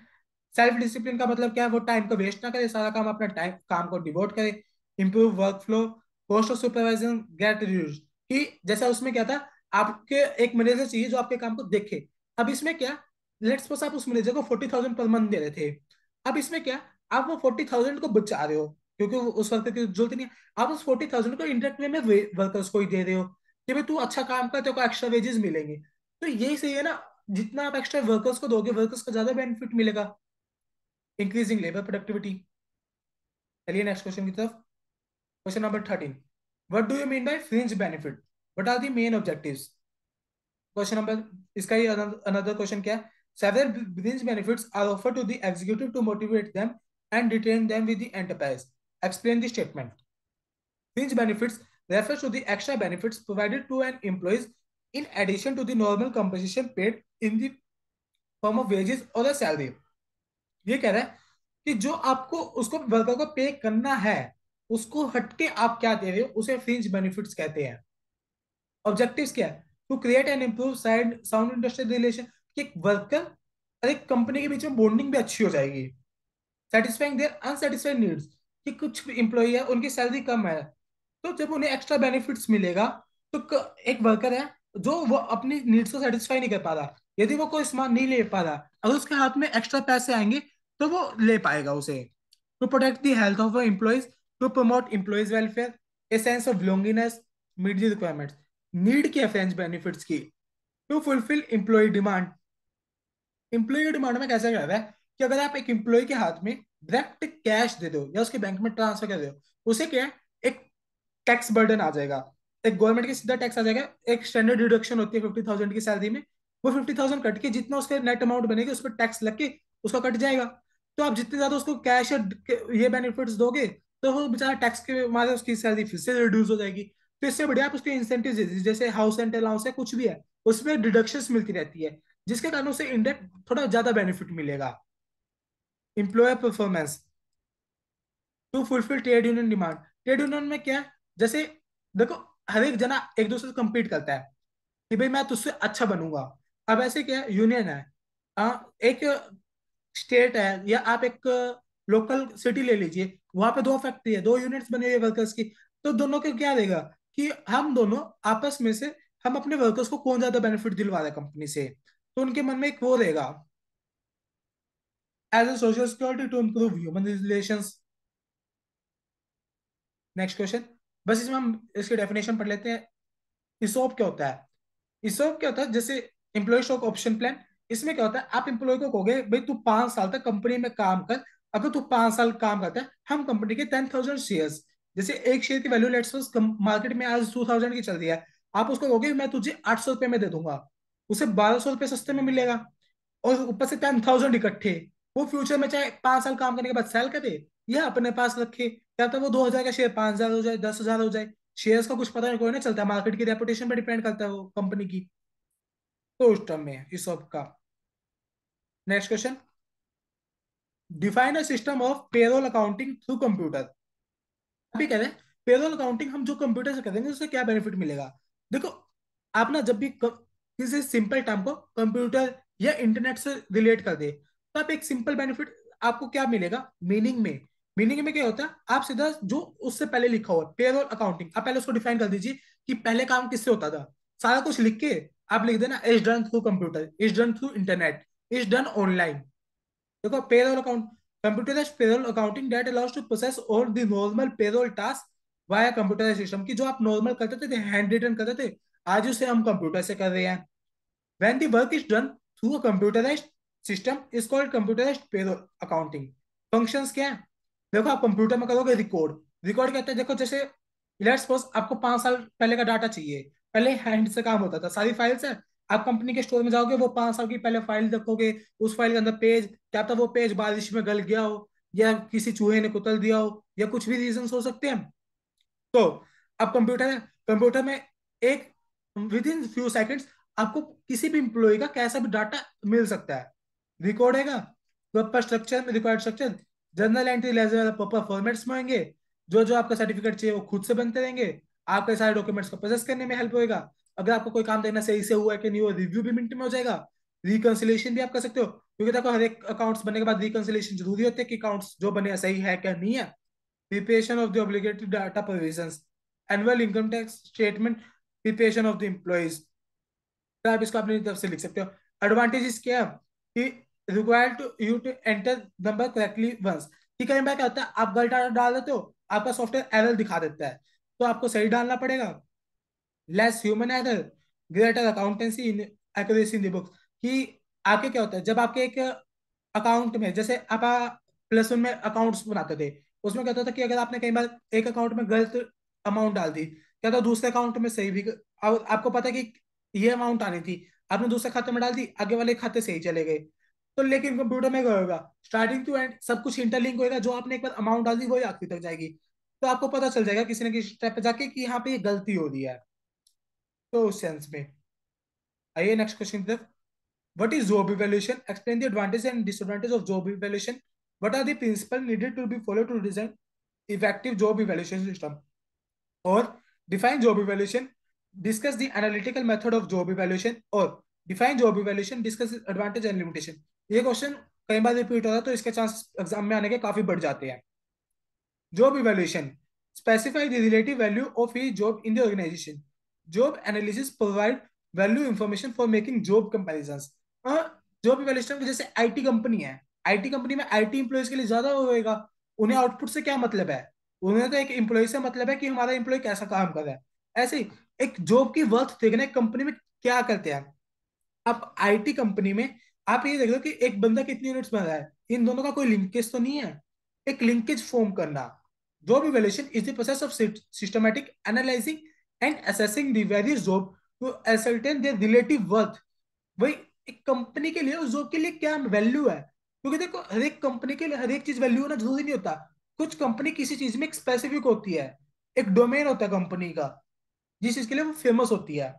self discipline का मतलब क्या है वो टाइम को वेस्ट ना करे सारा काम अपना टाइम काम को डिवोट करे improve work flow post of supervisor get reviews कि जैसा उसमें क्या था आपके एक मैनेजर चाहिए जो आपके काम को देखे अब इसमें क्या लेट्स सपोज आप उस मैनेजर को फोर्टी थाउजेंड पर मंथ दे रहे थे अब इसमें क्या आप वो फोर्टी थाउजेंड को बचा रहे हो क्योंकि उस वक्त की जरूरत नहीं है आप उस फोर्टी थाउजेंड को इंडायरेक्ट वे में वर्कर्स को ही दे रहे हो कि भाई तू अच्छा काम कर तेरे को एक्स्ट्रा वेजेस मिलेंगे तो यही सही है ना जितना आप एक्स्ट्रा वर्कर्स को दोगे वर्कर्स को ज्यादा बेनिफिट मिलेगा इंक्रीजिंग लेबर प्रोडक्टिविटी चलिए नेक्स्ट क्वेश्चन की तरफ question number thirteen what do you mean by fringe benefit what are the main objective question number इसका ही अनदर क्वेश्चन क्या है several fringe benefits are offer to the to motivate them and detain them with enterprise explain the statement fringe benefits refer to the extra benefits provided to an employees in addition to the normal paid in the of wages और salary ये कह रहा है कि जो आपको उसको worker को पे करना है उसको हटके आप क्या दे रहे हो उसे फ्रिंज बेनिफिट्स कहते हैं ऑब्जेक्टिव क्या है to create and improve side sound industry relation कि वर्कर और एक कंपनी के बीच में बॉन्डिंग भी अच्छी हो जाएगी सेटिस्फाइंग देयर अनसेटिस्फाइड नीड्स कि कुछ इंप्लॉई है उनकी सैलरी कम है तो जब उन्हें एक्स्ट्रा बेनिफिट्स मिलेगा तो एक वर्कर है जो वो अपनी नीड्स को सेटिस्फाई नहीं कर पा रहा यदि वो कोई सामान नहीं ले पा रहा अगर उसके हाथ में एक्स्ट्रा पैसे आएंगे तो वो ले पाएगा उसे to protect the health of employees to promote employees welfare a sense of belongingness meet the requirements need ke fringe benefits ki to fulfill employee demand employee demand mein kaise कहता कि अगर आप एक एम्प्लॉय के हाथ में direct cash दे दो या उसके बैंक में ट्रांसफर कर दो उसे क्या एक टैक्स बर्डन आ जाएगा एक गवर्नमेंट के सीधा टैक्स आ जाएगा एक स्टैंडर्ड रिडक्शन होती है फिफ्टी थाउजेंड की सैलरी में वो फिफ्टी थाउजेंड कट के जितना उसके नेट अमाउंट बनेगा उस पर टैक्स लग के उसका कट जाएगा तो आप जितने ज्यादा उसको कैश और ये बेनिफिट्स दोगे तो वो बेचारा टैक्स के मारे उसकी सैलरी फिर से रिड्यूस हो जाएगी तो इससे बढ़िया आप उसके इंसेंटिव जैसे हाउस एंड अलाउंस है कुछ भी है उसमें डिडक्शन मिलती रहती है जिसके कारण उसे इंडेक्ट थोड़ा ज्यादा बेनिफिट मिलेगा employer performance to fulfil trade union demand trade union में क्या है जैसे देखो हर एक जना एक दूसरे से कम्पीट करता है कि भाई मैं तुझसे अच्छा बनूंगा अब ऐसे क्या यूनियन है आ, एक स्टेट है या आप एक लोकल सिटी ले लीजिए वहां पे दो फैक्ट्री है दो यूनिट्स बनी हुई है वर्कर्स की तो दोनों को क्या देगा कि हम दोनों आपस में से हम अपने वर्कर्स को कौन ज्यादा बेनिफिट दिलवा रहे कंपनी से तो उनके मन में एक वो रहेगा as a social security to improve human relation next question बस इसमें हम इसके डेफिनेशन पढ़ लेते हैं इसोप क्या होता है इसोप क्या होता है जैसे एम्प्लॉय शॉक ऑप्शन प्लान इसमें क्या होता है आप एम्प्लॉय को कहोगे भाई तू पांच साल तक कंपनी में काम कर अगर तू पांच साल काम करता है हम कंपनी के टेन थाउजेंड शेयर जैसे एक शेयर की वैल्यू लेट्स मार्केट में आज टू थाउजेंड की चल रही है आप उसको कहोगे मैं तुझे आठ सौ रुपए में दे दूंगा उसे बारह सौ रुपए सस्ते में मिलेगा और ऊपर से टेन थाउजेंड इकट्ठे वो फ्यूचर में चाहे पांच साल काम करने के बाद सेल करे या अपने पास रखे क्या तो वो दो हजार का शेयर पांच हजार हो जाए दस हजार हो जाए शेयर्स का कुछ पता नहीं कोई ना चलता मार्केट की रेपुटेशन पर डिपेंड करता है वो कंपनी की तो उस टर्म में इस सब का next question define a system of payroll accounting through computer अभी कह रहे हैं पेरोल अकाउंटिंग हम जो कंप्यूटर से करेंगे उससे क्या बेनिफिट मिलेगा देखो आप ना जब भी किसी सिंपल टर्म को कंप्यूटर या इंटरनेट से रिलेट कर दे तो आप एक सिंपल बेनिफिट आपको क्या मिलेगा मीनिंग में मीनिंग में क्या होता है आप सीधा जो उससे पहले लिखा हुआ पेरोल अकाउंटिंग आप पहले उसको डिफाइन कर दीजिए कि पहले काम किससे होता था सारा कुछ लिख के आप लिख देना is done through computer is done through internet is done online देखो payroll account computerise payroll accounting that allows to process all the normal payroll task via computerise system की जो आप नॉर्मल करते थे हैंड रिटर्न करते थे आज उसे हम कंप्यूटर से कर रहे हैं when the work is done through a computerized system is called computerized payroll accounting functions क्या है देखो आप कंप्यूटर में करोगे रिकॉर्ड रिकॉर्ड कहते हैं देखो जैसे लेट्स सपोज आपको पांच साल पहले का डाटा चाहिए पहले हैंड से काम होता था सारी फाइल्स है आप कंपनी के स्टोर में जाओगे वो पांच साल की पहले फाइल देखोगे उस फाइल के अंदर पेज क्या था वो पेज बारिश में गल गया हो या किसी चूहे ने कुतल दिया हो या कुछ भी रीजन हो सकते हैं तो अब कंप्यूटर कंप्यूटर में एक विद इन फ्यू सेकेंड्स आपको किसी भी इंप्लॉय का कैसा भी डाटा मिल सकता है रिकॉर्ड है प्रॉपर स्ट्रक्चर में structure general entry ledger proper formats में होंगे जो जो आपका सर्टिफिकेट चाहिए वो खुद से बनते रहेंगे आपके सारे डॉक्यूमेंट्स को प्रोसेस करने में हेल्प होगा अगर आपको कोई काम देखना सही से हुआ है कि नहीं हुआ रिव्यू भी मिनट में हो जाएगा रिकन्सिलेशन भी आप कर सकते हो क्योंकि देखो हर एक अकाउंट्स बनने के बाद रिकन्सिलेशन जरूरी होते हैं कि अकाउंट्स जो बने सही है क्या नहीं है preparation of the obligatory data provision annual income tax statement preparation of the employees आप इसको अपनी तरफ से लिख सकते हो एडवांटेजेस क्या है कि required to you to enter number correctly once कि कई बार क्या होता है आप गलत डाटा डाल देते हो आपका सॉफ्टवेयर एरर दिखा देता है तो आपको सही डालना पड़ेगा less human error greater accountancy in accuracy in the books कि आपके क्या होता है जब आपके एक अकाउंट में जैसे आप प्लस वन में अकाउंट्स बनाते थे उसमें क्या होता था कि अगर आपने कई बार एक अकाउंट में गलत अमाउंट डाल दी क्या था दूसरे अकाउंट में सही भी और आपको पता है कि ये अमाउंट आनी थी आपने दूसरे खाते में डाल दी आगे वाले खाते से ही चले गए तो लेकिन कंप्यूटर में क्या होगा स्टार्टिंग टू एंड सब कुछ इंटरलिंक होगा जो आपने एक बार अमाउंट डाल दी वही आखिरी तक जाएगी तो आपको पता चल जाएगा किसी ना किसी स्टेप पे जाके कि यहाँ पे गलती हो रही है तो उस सेंस में आइए नेक्स्ट क्वेश्चन की what is job evaluation explain the advantage and disadvantage of job evaluation what are the needed to be follow to design effective job evaluation system और define job evaluation discuss the analytical method of job evaluation और define job evaluation discuss advantage and limitation ये question कई बार repeat होता है तो इसके chance exam में आने के काफी बढ़ जाते हैं job evaluation specify the relative value of each job in the job analysis provide value information for making job comparisons uh, job evaluation जैसे आईटी कंपनी है आईटी कंपनी में आईटी एम्प्लॉयज के लिए ज्यादा होएगा उन्हें output से क्या मतलब है उन्हें तो एक employee से मतलब है कि हमारा employee कैसा काम कर रहा है ऐसे ही एक job की worth देखना company में क्या करते हैं आप IT company में आप ये देख लो कि एक बंदा कितनी यूनिट्स में रहा है इन दोनों का कोई लिंकेज तो नहीं है एक लिंकेज फॉर्म करना job evaluation is the process of systematic analysing and assessing the various job to ascertain their relative worth भाई एक कंपनी के लिए उस जॉब के लिए क्या वैल्यू है क्योंकि देखो हर एक कंपनी के लिए हर एक चीज वैल्यू होना जरूरी नहीं होता कुछ कंपनी किसी चीज में एक स्पेसिफिक होती है एक डोमेन होता है कंपनी का जिस चीज के लिए वो फेमस होती है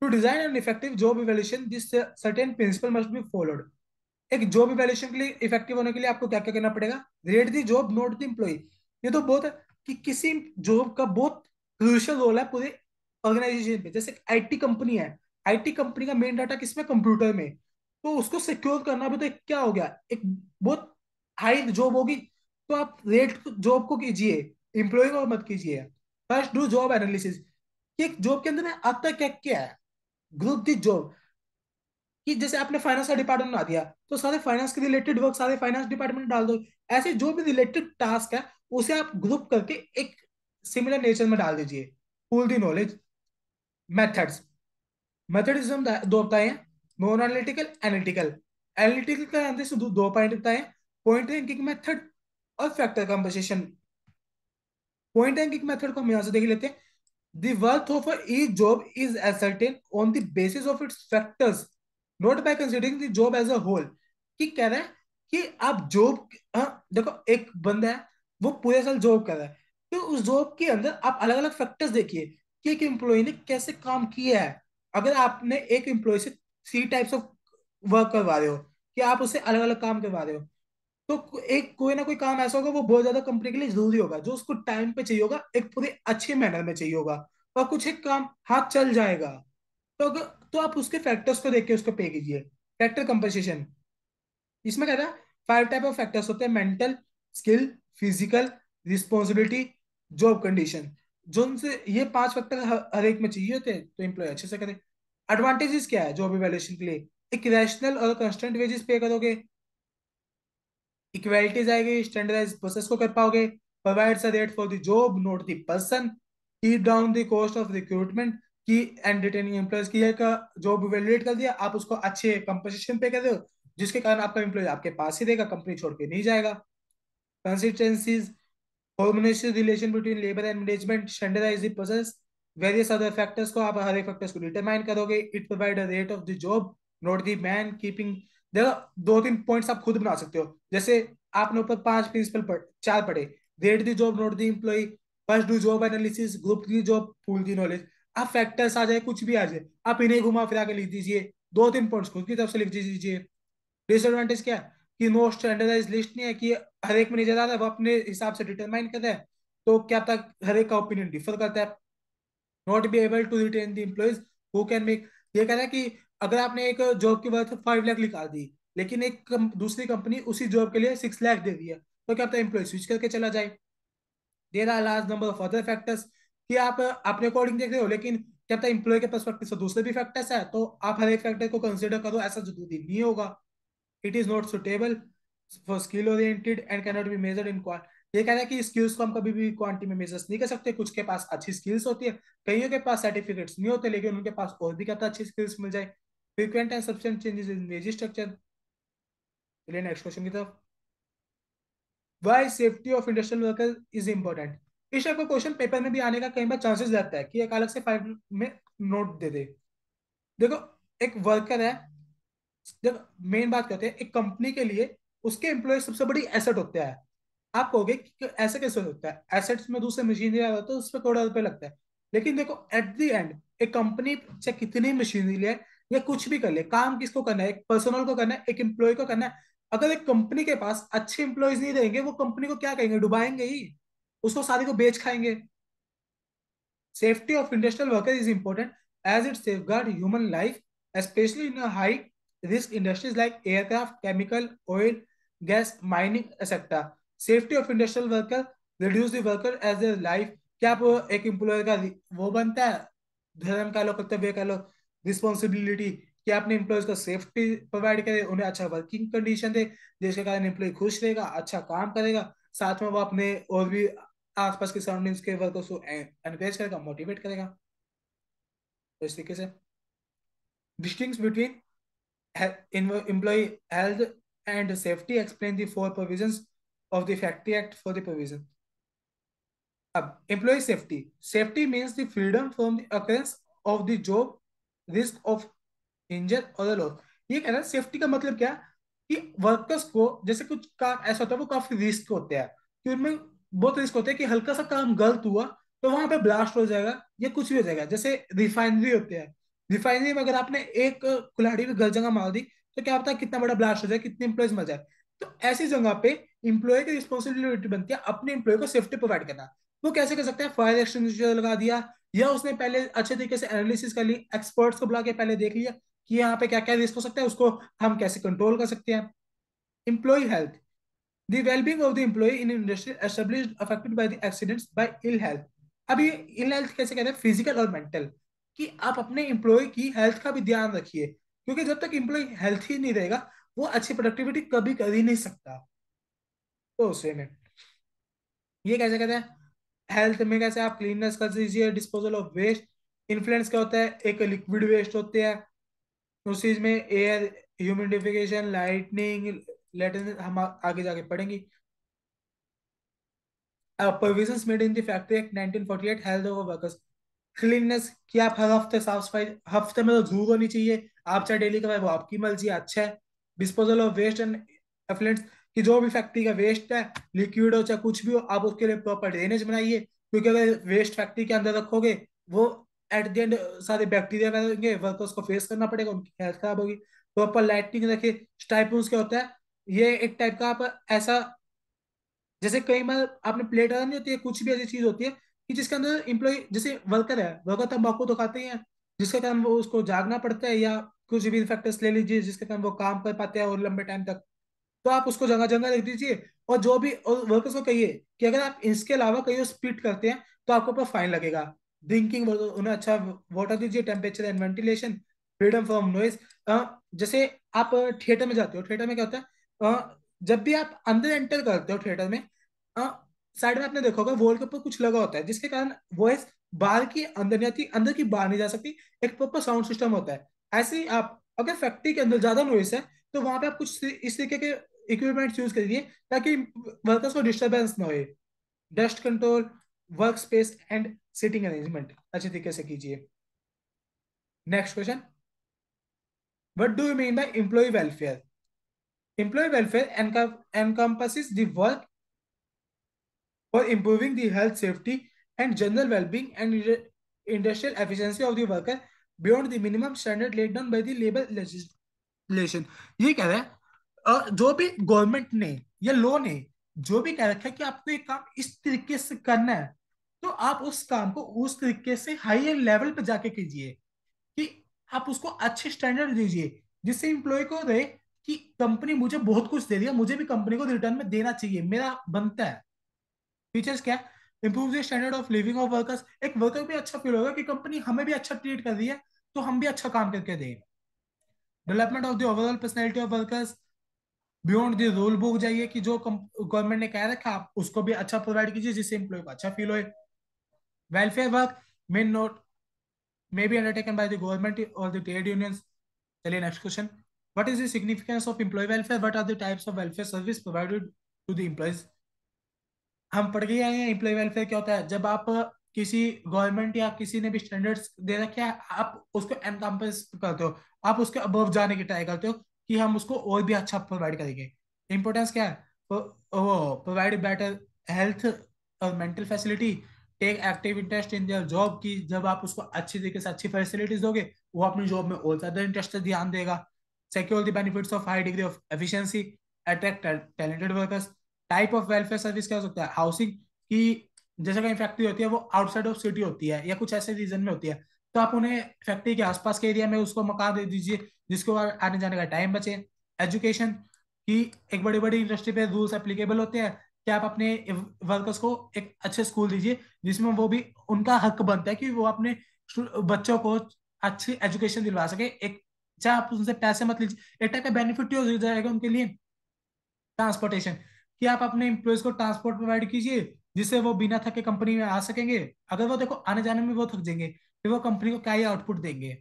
to design an effective job evaluation this certain principle must be followed एक जॉब इवेल्यूशन के लिए इफेक्टिव होने के लिए आपको क्या क्या करना पड़ेगा rate the job not the employee ये तो बहुत है कि किसी जॉब का बहुत क्रूशल रोल है पूरे ऑर्गेनाइजेशन पे जैसे आईटी कंपनी है आईटी कंपनी का मेन डाटा किसमें कंप्यूटर में तो उसको सिक्योर करना भी तो एक क्या हो गया एक बहुत हाई जॉब होगी तो आप रेट जॉब को कीजिए इम्प्लॉय को मत कीजिए फर्स्ट डू जॉब एनालिसिस कि जॉब के अंदर में अब तक क्या क्या है ग्रुप दी जॉब कि जैसे आपने फाइनेंस का डिपार्टमेंट बना दिया तो सारे फाइनेंस के रिलेटेड वर्क सारे फाइनेंस डिपार्टमेंट डाल दो ऐसे जो भी रिलेटेड टास्क है उसे आप ग्रुप करके एक सिमिलर नेचर में डाल दीजिए pool the knowledge methods methods दो बताए नॉन एनालिटिकल एनालिटिकल एनालिटिकल का अंदर से दो पॉइंट बताए पॉइंट रैंकिंग मेथड और factor composition point ranking method को हम यहां से देख लेते हैं the worth of each job is ascertained on the basis of its factors not by considering the job as a whole कि कह रहा है कि आप जॉब हाँ, देखो एक बंदा है वो पूरे साल जॉब कर रहा है तो उस जॉब के अंदर आप अलग अलग फैक्टर्स देखिए कि एक एम्प्लॉय ने कैसे काम किया है अगर आपने एक एम्प्लॉय से थ्री टाइप्स ऑफ वर्क करवा रहे हो कि आप उससे अलग अलग काम करवा रहे हो तो एक कोई ना कोई काम ऐसा होगा वो बहुत ज्यादा कंपनी के लिए जरूरी होगा जो उसको टाइम पे चाहिए होगा एक पूरे अच्छे मैनर में चाहिए होगा और कुछ एक काम हाथ चल जाएगा तो अगर तो आप उसके फैक्टर्स को देख के उसको पे कीजिए फैक्टर कंपनसेशन इसमें कहता है फाइव टाइप ऑफ फैक्टर्स होते हैं mental skill physical responsibility job condition जो उनसे ये पांच फैक्टर हर एक में चाहिए होते हैं तो इम्प्लॉय अच्छे से करे एडवांटेजेस क्या है जॉब इवेल्यूशन के लिए एक रैशनल और कंस्टेंट वेजेस पे करोगे इक्वेलिटीज आएगी स्टैंडर्डाइज प्रोसेस को कर पाओगे provides a rate for the job not the person keep down the cost of recruitment की एंड रिटेनिंग एम्प्लॉयज की जॉब इवेल्युएट कर दिया आप उसको अच्छे कंपनसेशन पे कर दो जिसके कारण आपका एम्प्लॉय आपके पास ही देगा कंपनी छोड़ के नहीं जाएगा consistencies harmonious relation between labour and management standardise process various other factors को आप हर एक फैक्टर्स को डिटरमाइन करोगे it provide rate of the job not the man keeping देखो दो तीन पॉइंट्स आप खुद बना सकते हो जैसे आपने ऊपर पांच प्रिंसिपल पढ़ चार पढ़े rate the job not the employee first do job analysis group की जॉब पूल की नॉलेज आप फैक्टर्स आ जाए कुछ भी आ जाए आप इन्हें घुमा फिरा के लिख दीजिए दो तीन पॉइंट्स खुद की तरफ से लिख दीजिए डिसएडवांटेज क्या है कि नो स्टैंडर्डाइज लिस्ट नहीं है कि हर एक में नहीं है वो अपने हिसाब से डिटरमाइन करता है तो क्या तक हर एक का ओपिनियन डिफर करता है not be able to retain the employees who can make ये कह रहा है कि अगर आपने एक जॉब की वर्थ फाइव लाख निकाल दी लेकिन एक कम, दूसरी कंपनी उसी जॉब के लिए सिक्स लाख दे रही है तो क्या आप एम्प्लॉय स्विच करके चला जाए there are large number of other factors कि आप अपने अकॉर्डिंग देख रहे हो लेकिन क्या आपका एम्प्लॉय के परस्पेक्टिव से दूसरे भी फैक्टर्स है तो आप हर एक फैक्टर को कंसिडर करो ऐसा जरूरी नहीं होगा it is not suitable for skill oriented and can not be measured in quant ये कह कहना है कि स्किल्स को हम कभी भी क्वांटिटी में मेजर्स नहीं कर सकते कुछ के पास अच्छी स्किल्स होती है कईयों के पास सर्टिफिकेट्स नहीं होते लेकिन उनके पास और भी ज्यादा अच्छी स्किल्स मिल जाए frequent and substantial changes in wage structure चलिए नेक्स्ट क्वेश्चन की तरफ why safety of industrial worker is important इस टाइप का क्वेश्चन पेपर में भी आने का कई बार चांसेस रहता है कि एक अलग से फाइव में नोट दे दे देखो एक वर्कर है जब मेन बात करते हैं एक कंपनी के लिए उसके एम्प्लॉय सबसे बड़ी एसेट होते हैं आप कहोगे कि ऐसे कैसे होता है एसेट्स में दूसरे मशीनरी आ जाते हैं उस पर थोड़ा रुपये लगता है लेकिन देखो एट दी एंड एक कंपनी चाहे कितनी मशीनरी ले या कुछ भी कर ले काम किसको करना है एक पर्सनल को करना है एक एम्प्लॉय को करना है अगर एक कंपनी के पास अच्छे एम्प्लॉयज नहीं रहेंगे वो कंपनी को क्या कहेंगे डुबाएंगे ही उसको सारे को बेच खाएंगे safety of industrial worker is important as it safeguard human life especially in high risk industries like aircraft, chemical, oil, gas, mining, etc. Safety of industrial worker, reduce the worker as their life. क्या आप एक employer का वो बनता है धर्म का लो कर्तव्य का लो रिस्पॉन्सिबिलिटी कि आपने एम्प्लॉयज को सेफ्टी प्रोवाइड करे उन्हें अच्छा वर्किंग कंडीशन दे जिसके कारण एम्प्लॉय खुश रहेगा अच्छा काम करेगा साथ में वो अपने और भी आसपास के सराउंडिंग्स के वर्कर्स को एनकरेज करेगा मोटिवेट करेगा तो इस तरीके से distinguish between employee health and safety explain the four provisions of the Factory Act for the provision. Uh, employee safety. Safety means the freedom from the occurrence of the job, risk of injury और loss ये कह रहा है safety का मतलब क्या कि workers को जैसे कुछ काम ऐसा होता है वो काफी रिस्क होते हैं कि उनमें bahut risk होता hai ki halka sa kaam galat hua तो वहां पे ब्लास्ट हो जाएगा या कुछ भी हो जाएगा जैसे रिफाइनरी होते हैं रिफाइनरी में अगर आपने एक कुल्हाड़ी भी गलत जगह मार दी तो क्या पता कितना बड़ा ब्लास्ट हो जाए कितने इंप्लॉयज मर जाए तो ऐसी जगह पे इंप्लॉय की रिस्पॉन्सिबिलिटी बनती है अपने इंप्लॉय को सेफ्टी प्रोवाइड करना वो कैसे कर सकते हैं फायर एक्सटिंग्विशर लगा दिया या उसने पहले अच्छे तरीके से एनालिसिस कर ली एक्सपर्ट्स को बुला के पहले देख लिया कि यहाँ पे क्या क्या रिस्क हो सकता है उसको हम कैसे कंट्रोल कर सकते हैं employee health the well-being of the employee in industry established affected by the accidents by ill health अब ये ill health कैसे कहते हैं फिजिकल और मेंटल कि आप अपने एम्प्लॉय की हेल्थ का भी ध्यान रखिए क्योंकि जब तक एम्प्लॉय हेल्थी नहीं रहेगा वो अच्छी प्रोडक्टिविटी कभी कर ही नहीं सकता तो उस में ये कैसे कहते हैं हेल्थ में कैसे आप क्लीननेस कर दीजिए डिस्पोजल ऑफ वेस्ट इन्फ्लुएंस क्या होता है एक लिक्विड वेस्ट होते हैं उस चीज में एयर ह्यूमिडिफिकेशन लाइटनिंग लेटिन हम आगे जाके पढ़ेंगे provision made in the factory act nineteen forty eight health of workers cleanliness कि आप हर हफ्ते साफ सफाई हफ्ते में तो जरूर होनी चाहिए आप चाहे डेली करवाए वो आपकी मर्जी अच्छा है disposal of waste and effluents कि जो भी फैक्ट्री का वेस्ट है लिक्विड हो चाहे कुछ भी हो आप उसके लिए प्रॉपर ड्रेनेज बनाइए क्योंकि अगर वेस्ट फैक्ट्री के अंदर रखोगे वो एट द एंड सारे बैक्टीरिया रहेंगे वर्कर्स को फेस करना पड़ेगा उनकी हेल्थ खराब होगी प्रॉपर लाइटिंग रखिए स्टाइप क्या होता है ये एक टाइप का आप ऐसा जैसे कई बार आपने प्लेट नहीं होती है कुछ भी ऐसी चीज होती है कि जिसके अंदर इम्प्लॉय जैसे वर्कर है वर्कर तम्बाकू तो खाते हैं जिसके कारण वो उसको जागना पड़ता है या कुछ भी फैक्टर्स ले लीजिए जिसके कारण वो काम कर पाते हैं और लंबे टाइम तक तो आप उसको जगह जगह रख दीजिए और जो भी और वर्कर्स को कहिए कि अगर आप इसके अलावा कहीं स्पीड करते हैं तो आपके ऊपर फाइन लगेगा ड्रिंकिंग तो उन्हें अच्छा वाटर दीजिए temperature and ventilation freedom from noise जैसे आप थिएटर में जाते हो थिएटर में क्या होता है जब भी आप अंदर एंटर करते हो थिएटर में साइड में आपने देखा होगा वॉल के ऊपर कुछ लगा होता है जिसके कारण वॉइस बाहर की अंदर नहीं आती अंदर की बाहर नहीं जा सकती एक प्रॉपर साउंड सिस्टम होता है ऐसे ही आप अगर फैक्ट्री के अंदर ज्यादा नॉइस है तो वहां पे आप कुछ इस तरीके के इक्विपमेंट यूज करिए ताकि वर्कर्स को डिस्टर्बेंस ना हो dust control work space and sitting arrangement अच्छे तरीके से कीजिए next question what do you mean by employee welfare employee welfare encompasses the for improving the health safety and general well-being and industrial efficiency of the worker beyond the minimum standard laid down by the labor legislation ये कह रहा है जो भी government ने या law ने जो भी कह रखा है कि आपको एक काम इस तरीके से करना है तो आप उस काम को उस तरीके से हायर लेवल पे जाके कीजिए कि आप उसको अच्छे स्टैंडर्ड दीजिए जिससे इम्प्लॉय को रहे कि कंपनी मुझे बहुत कुछ दे दिया मुझे भी कंपनी को रिटर्न में देना चाहिए मेरा बनता है फीचर्स क्या improve standard of living of workers एक वर्कर भी अच्छा फील होगा कि कंपनी हमें भी अच्छा ट्रीट कर रही है तो हम भी अच्छा काम करके देंगे development of the overall personality of workers beyond the role book जाइए कि जो गवर्नमेंट ने कह रखा है आप उसको भी अच्छा प्रोवाइड कीजिए जिससे इम्प्लॉय को अच्छा फील हो welfare work main note may be undertaken by the government और द ट्रेड यूनियन चलिए next question what is the significance of employee welfare what are the types of welfare service provided to the employees हम पढ़ के आए हैं employee welfare क्या होता है जब आप किसी गवर्नमेंट या किसी ने भी स्टैंडर्ड्स दे रखे हैं आप उसको एनकम्पस करते हो आप उसके अबव जाने की ट्राई करते हो कि हम उसको और भी अच्छा प्रोवाइड करेंगे इम्पोर्टेंस क्या है वो प्रोवाइड बेटर हेल्थ और mental facility take active interest in their job की जब आप उसको अच्छी तरीके से अच्छी फैसिलिटीज दोगे वो अपनी जॉब में और ज्यादा इंटरेस्ट ध्यान देगा secure the benefits of high degree of efficiency, attract talented workers, type of welfare service क्या हो सकता है हाउसिंग की जैसे कहीं फैक्ट्री होती है वो आउटसाइड ऑफ सिटी होती है या कुछ ऐसे रीजन में होती है तो आप उन्हें फैक्ट्री के आसपास के एरिया में उसको मकान दे दीजिए जिसके बाद आने जाने का टाइम बचे एजुकेशन की एक बड़ी बड़ी इंडस्ट्री पे रूल्स एप्लीकेबल होते हैं कि आप अपने वर्कर्स को एक अच्छे स्कूल दीजिए जिसमें वो भी उनका हक बनता है कि वो अपने बच्चों को अच्छी एजुकेशन दिलवा सके एक चाहे आप उनसे पैसे मत लीजिए एक टाइप का बेनिफिट हो जाएगा उनके लिए ट्रांसपोर्टेशन कि आप अपने इम्प्लॉयज को ट्रांसपोर्ट प्रोवाइड कीजिए जिससे वो बिना थके कंपनी में आ सकेंगे अगर वो देखो आने जाने में वो थक जाएंगे फिर वो कंपनी को क्या ही आउटपुट देंगे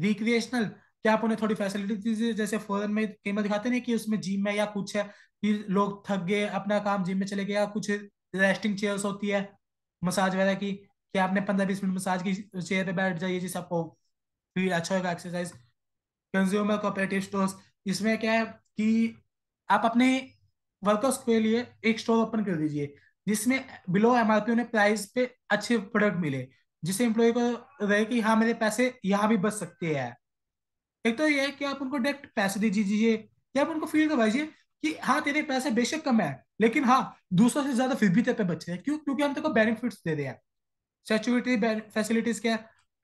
रिक्रिएशनल क्या आप उन्हें थोड़ी फैसिलिटी दीजिए जैसे फॉरन में कई बार दिखाते नहीं कि उसमें जिम है या कुछ है कि लोग थक गए अपना काम जिम में चले गए या कुछ रेस्टिंग चेयर्स होती है मसाज वगैरह की कि आपने पंद्रह बीस मिनट मसाज की चेयर पे बैठ जाइए जिससे आपको फील अच्छा होगा एक्सरसाइज कंज्यूमर कोऑपरेटिव स्टोर्स इसमें क्या है कि आप अपने वर्कर्स के लिए एक स्टोर ओपन कर दीजिए जिसमें बिलो एमआरपी उन्हें प्राइस पे अच्छे प्रोडक्ट मिले जिससे एम्प्लॉय को रहे कि हाँ मेरे पैसे यहाँ भी बच सकते हैं एक तो ये है कि आप उनको डायरेक्ट पैसे दे दीजिए या आप उनको फील करवाइए कि हाँ तेरे पैसे बेशक कम है लेकिन हाँ दूसरों से ज्यादा फिर भी तेरे पे बच रहे हैं क्यों क्योंकि हम तेको बेनिफिट दे रहे हैं सेचुरिटी फैसिलिटीज क्या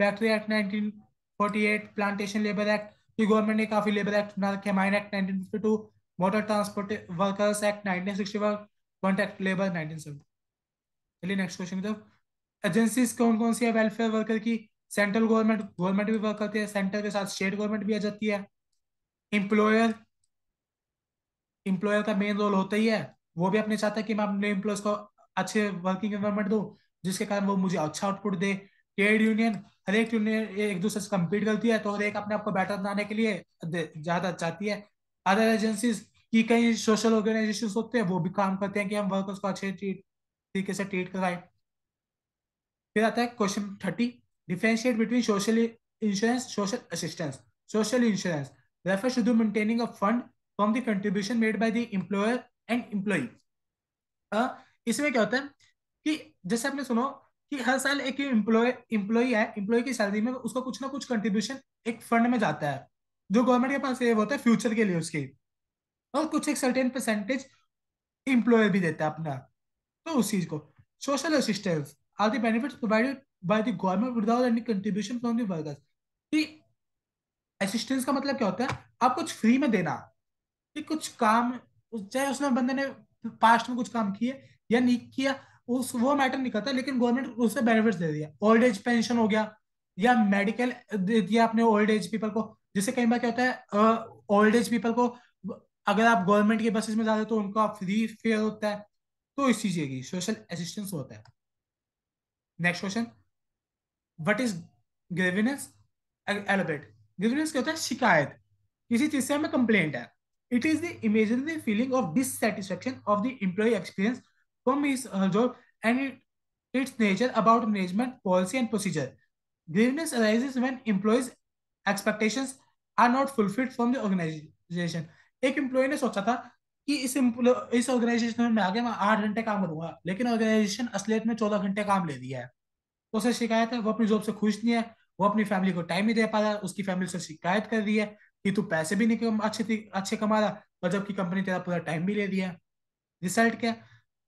factory act nineteen forty eight plantation labour act government ने काफी लेबर एक्ट बना रखे mine act nineteen fifty two motor transport workers act 1961 contract labour 1970 चलिए नेक्स्ट क्वेश्चन की तरफ एजेंसीज कौन कौन सी है वेलफेयर वर्कर की सेंट्रल गवर्नमेंट गवर्नमेंट भी वर्क करती है सेंटर के साथ स्टेट गवर्नमेंट भी आ जाती है एम्प्लॉयर एम्प्लॉयर का मेन रोल होता ही है वो भी अपने चाहता है कि मैं अपने एम्प्लॉयज को अच्छे वर्किंग एनवायरमेंट दूं जिसके कारण वो मुझे अच्छा आउटपुट दे ट्रेड यूनियन हर एक यूनियन एक दूसरे से कम्पीट करती है तो हर एक अपने आप को बेटर बनाने के लिए ज्यादा चाहती है अदर एजेंसीज की कई सोशल ऑर्गेनाइजेशन होते हैं वो भी काम करते हैं कि हम वर्कर्स को अच्छे तरीके से ट्रीट कराएं फिर आता है question thirty differentiate between social insurance social assistance social insurance refer to maintaining a fund from the contribution made by the employer and employee uh, इसमें क्या होता है कि जैसे आपने सुनो कि हर साल एक एम्प्लॉय एम्प्लॉय है एम्प्लॉय की सैलरी में उसका कुछ ना कुछ कंट्रीब्यूशन एक फंड में जाता है जो गवर्नमेंट के पास सेव होता है फ्यूचर के लिए उसके और कुछ एक सर्टेन परसेंटेज एम्प्लॉयर भी देता है अपना तो उस चीज को social assistance are the benefit provided by the government without any contribution from the workers कि असिस्टेंस का मतलब क्या होता है आप कुछ फ्री में देना कि कुछ काम चाहे उसने बंदे ने पास्ट में कुछ काम किए या नहीं किया उस वो मैटर नहीं करता लेकिन गवर्नमेंट उसे बेनिफिट्स दे दिया ओल्ड एज पेंशन हो गया या मेडिकल दे दिया अपने ओल्ड एज पीपल को जिससे कई बार क्या होता है ओल्ड एज पीपल को अगर आप गवर्नमेंट के बसेस में जाते हो तो उनका फ्री फेयर होता है तो इस चीज की सोशल असिस्टेंस होता है next question what is grievance elaborate grievance क्या होता है शिकायत किसी चीज से हमें कंप्लेंट है it is the imaginary feeling of dissatisfaction of the employee experience from his job and its nature about management policy and procedure grievance arises when employees expectations are not fulfilled from the organization एक employee ने सोचा था कि इस इस organisation में आगे मैं आठ घंटे काम करूंगा लेकिन ऑर्गेनाइजेशन असलियत में चौदह घंटे काम ले दिया है तो उसे शिकायत है वो अपनी जॉब से खुश नहीं है वो अपनी फैमिली को टाइम नहीं दे पा रहा उसकी फैमिली से शिकायत कर रही है कि तू पैसे भी नहीं अच्छे अच्छे कमा रहा और जबकि कंपनी तेरा पूरा टाइम भी ले दिया है रिजल्ट क्या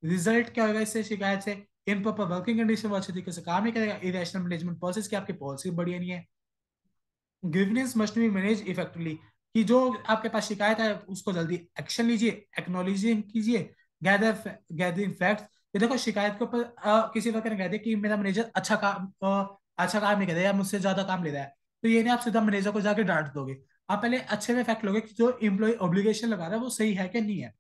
रिजल्ट क्या होगा इससे शिकायत से इन प्रॉपर वर्किंग कंडीशन वो अच्छे तरीके से काम नहीं करेगा इरेशनल मैनेजमेंट प्रोसेस की आपकी पॉलिसी बढ़िया नहीं है grievance must be manage effectively कि जो आपके पास शिकायत है उसको जल्दी एक्शन लीजिए एक्नोलेजिंग कीजिए गैदर गैदरिंग फैक्ट्स ये देखो शिकायत के ऊपर किसी वक्त कह दे कि मेरा मैनेजर अच्छा काम आ, अच्छा काम नहीं कर रहा है मुझसे ज्यादा काम ले रहा है तो ये नहीं आप सीधा मैनेजर को जाकर डांट दोगे आप पहले अच्छे में फैक्ट लोगे कि जो इम्प्लॉय ऑब्लिगेशन लगा रहा है वो सही है कि नहीं है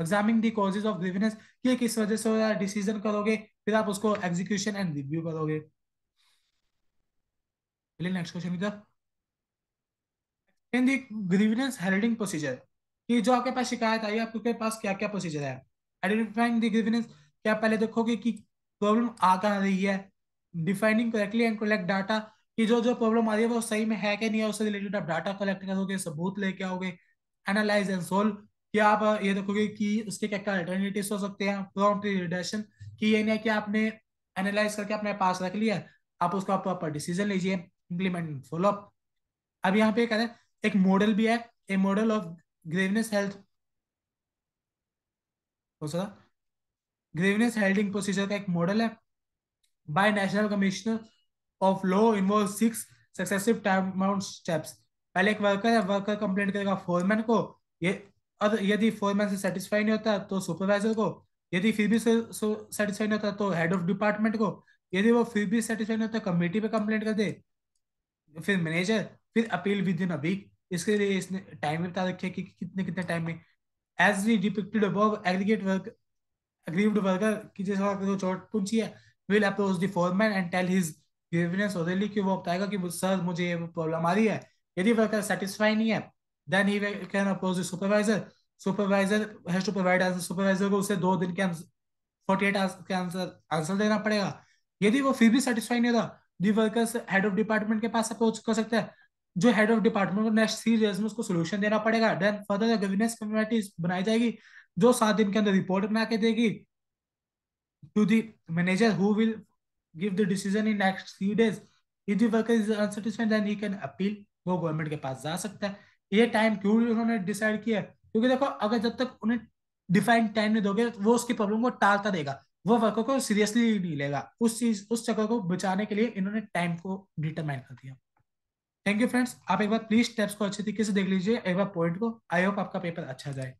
examining the causes of grievance ये किस वजह से डिसीजन करोगे फिर आप उसको एग्जीक्यूशन एंड रिव्यू करोगे नेक्स्ट क्वेश्चन इधर इन दी ग्रीविनेंस हेल्डिंग प्रोसीजर कि जो आपके पास शिकायत आई है आपके पास क्या क्या प्रोसीजर है आइडेंटिफाइंग दी ग्रीविनेंस क्या पहले देखोगे कि प्रॉब्लम आ कहाँ रही है defining correctly and collect data कि जो जो प्रॉब्लम आ रही है वो सही में है कि नहीं है उससे रिलेटेड आप डाटा कलेक्ट करोगे सबूत लेके आओगे एनालाइज एंड सोल्व कि आप ये देखोगे कि उसके क्या क्या अल्टरनेटिव हो सकते हैं प्रॉम्प्ट रिडक्शन कि ये नहीं कि आपने एनालाइज करके अपने पास रख लिया आप उसका प्रॉपर डिसीजन लीजिए इम्प्लीमेंट फॉलोअप अब यहाँ पे कह रहे हैं एक मॉडल भी है a model of grievance health हो सकता ग्रेवनेस हेल्डिंग प्रोसीजर का एक मॉडल है by national commissioner of law involve six successive time steps पहले एक वर्कर है वर्कर कंप्लेंट करेगा फोरमैन को ये और यदि फोरमैन से सेटिस्फाई नहीं होता तो सुपरवाइजर को यदि फिर भी सेटिस्फाई नहीं होता तो हेड ऑफ डिपार्टमेंट को यदि वो फिर भी सेटिस्फाई नहीं होता कमेटी पे कंप्लेंट कर दे फिर मैनेजर फिर appeal within a week इसके लिए इसने टाइम में बता रखे कि कितने कितने टाइम में as we depicted above aggrieved worker aggrieved worker की जैसे वक्त जो चोट पहुंची है will approach the foreman and tell his grievance orally कि वो बताएगा कि सर मुझे ये प्रॉब्लम आ रही है यदि वर्कर सेटिस्फाई नहीं है then he can approach the supervisor supervisor has to provide answer supervisor को उसे दो दिन के फोर्टी एट के आंसर आंसर देना पड़ेगा यदि वो फिर भी सेटिस्फाई नहीं होता the workers head of department के पास अप्रोच कर सकते हैं जो हेड ऑफ डिपार्टमेंट को नेक्स्ट थ्री डेज में उसको सोल्यूशन देना पड़ेगा देन फर्दर गवर्नेंस कम्युनिटी बनाई जाएगी जो सात दिन के अंदर रिपोर्ट बना के देगी to the manager who will give the decision in next three days if the worker is unsatisfied then he can appeal वो गवर्नमेंट के पास जा सकता है ये टाइम क्यों उन्होंने डिसाइड किया क्योंकि देखो अगर जब तक उन्हें डिफाइंड टाइम नहीं दोगे वो उसकी प्रॉब्लम को टालता देगा वो वर्कर को सीरियसली नहीं लेगा उस चीज उस चक्कर को बचाने के लिए इन्होंने टाइम को डिटरमाइन कर दिया थैंक यू फ्रेंड्स आप एक बार प्लीज स्टेप्स को अच्छे तरीके से देख लीजिए एक बार पॉइंट को आई होप आपका पेपर अच्छा जाए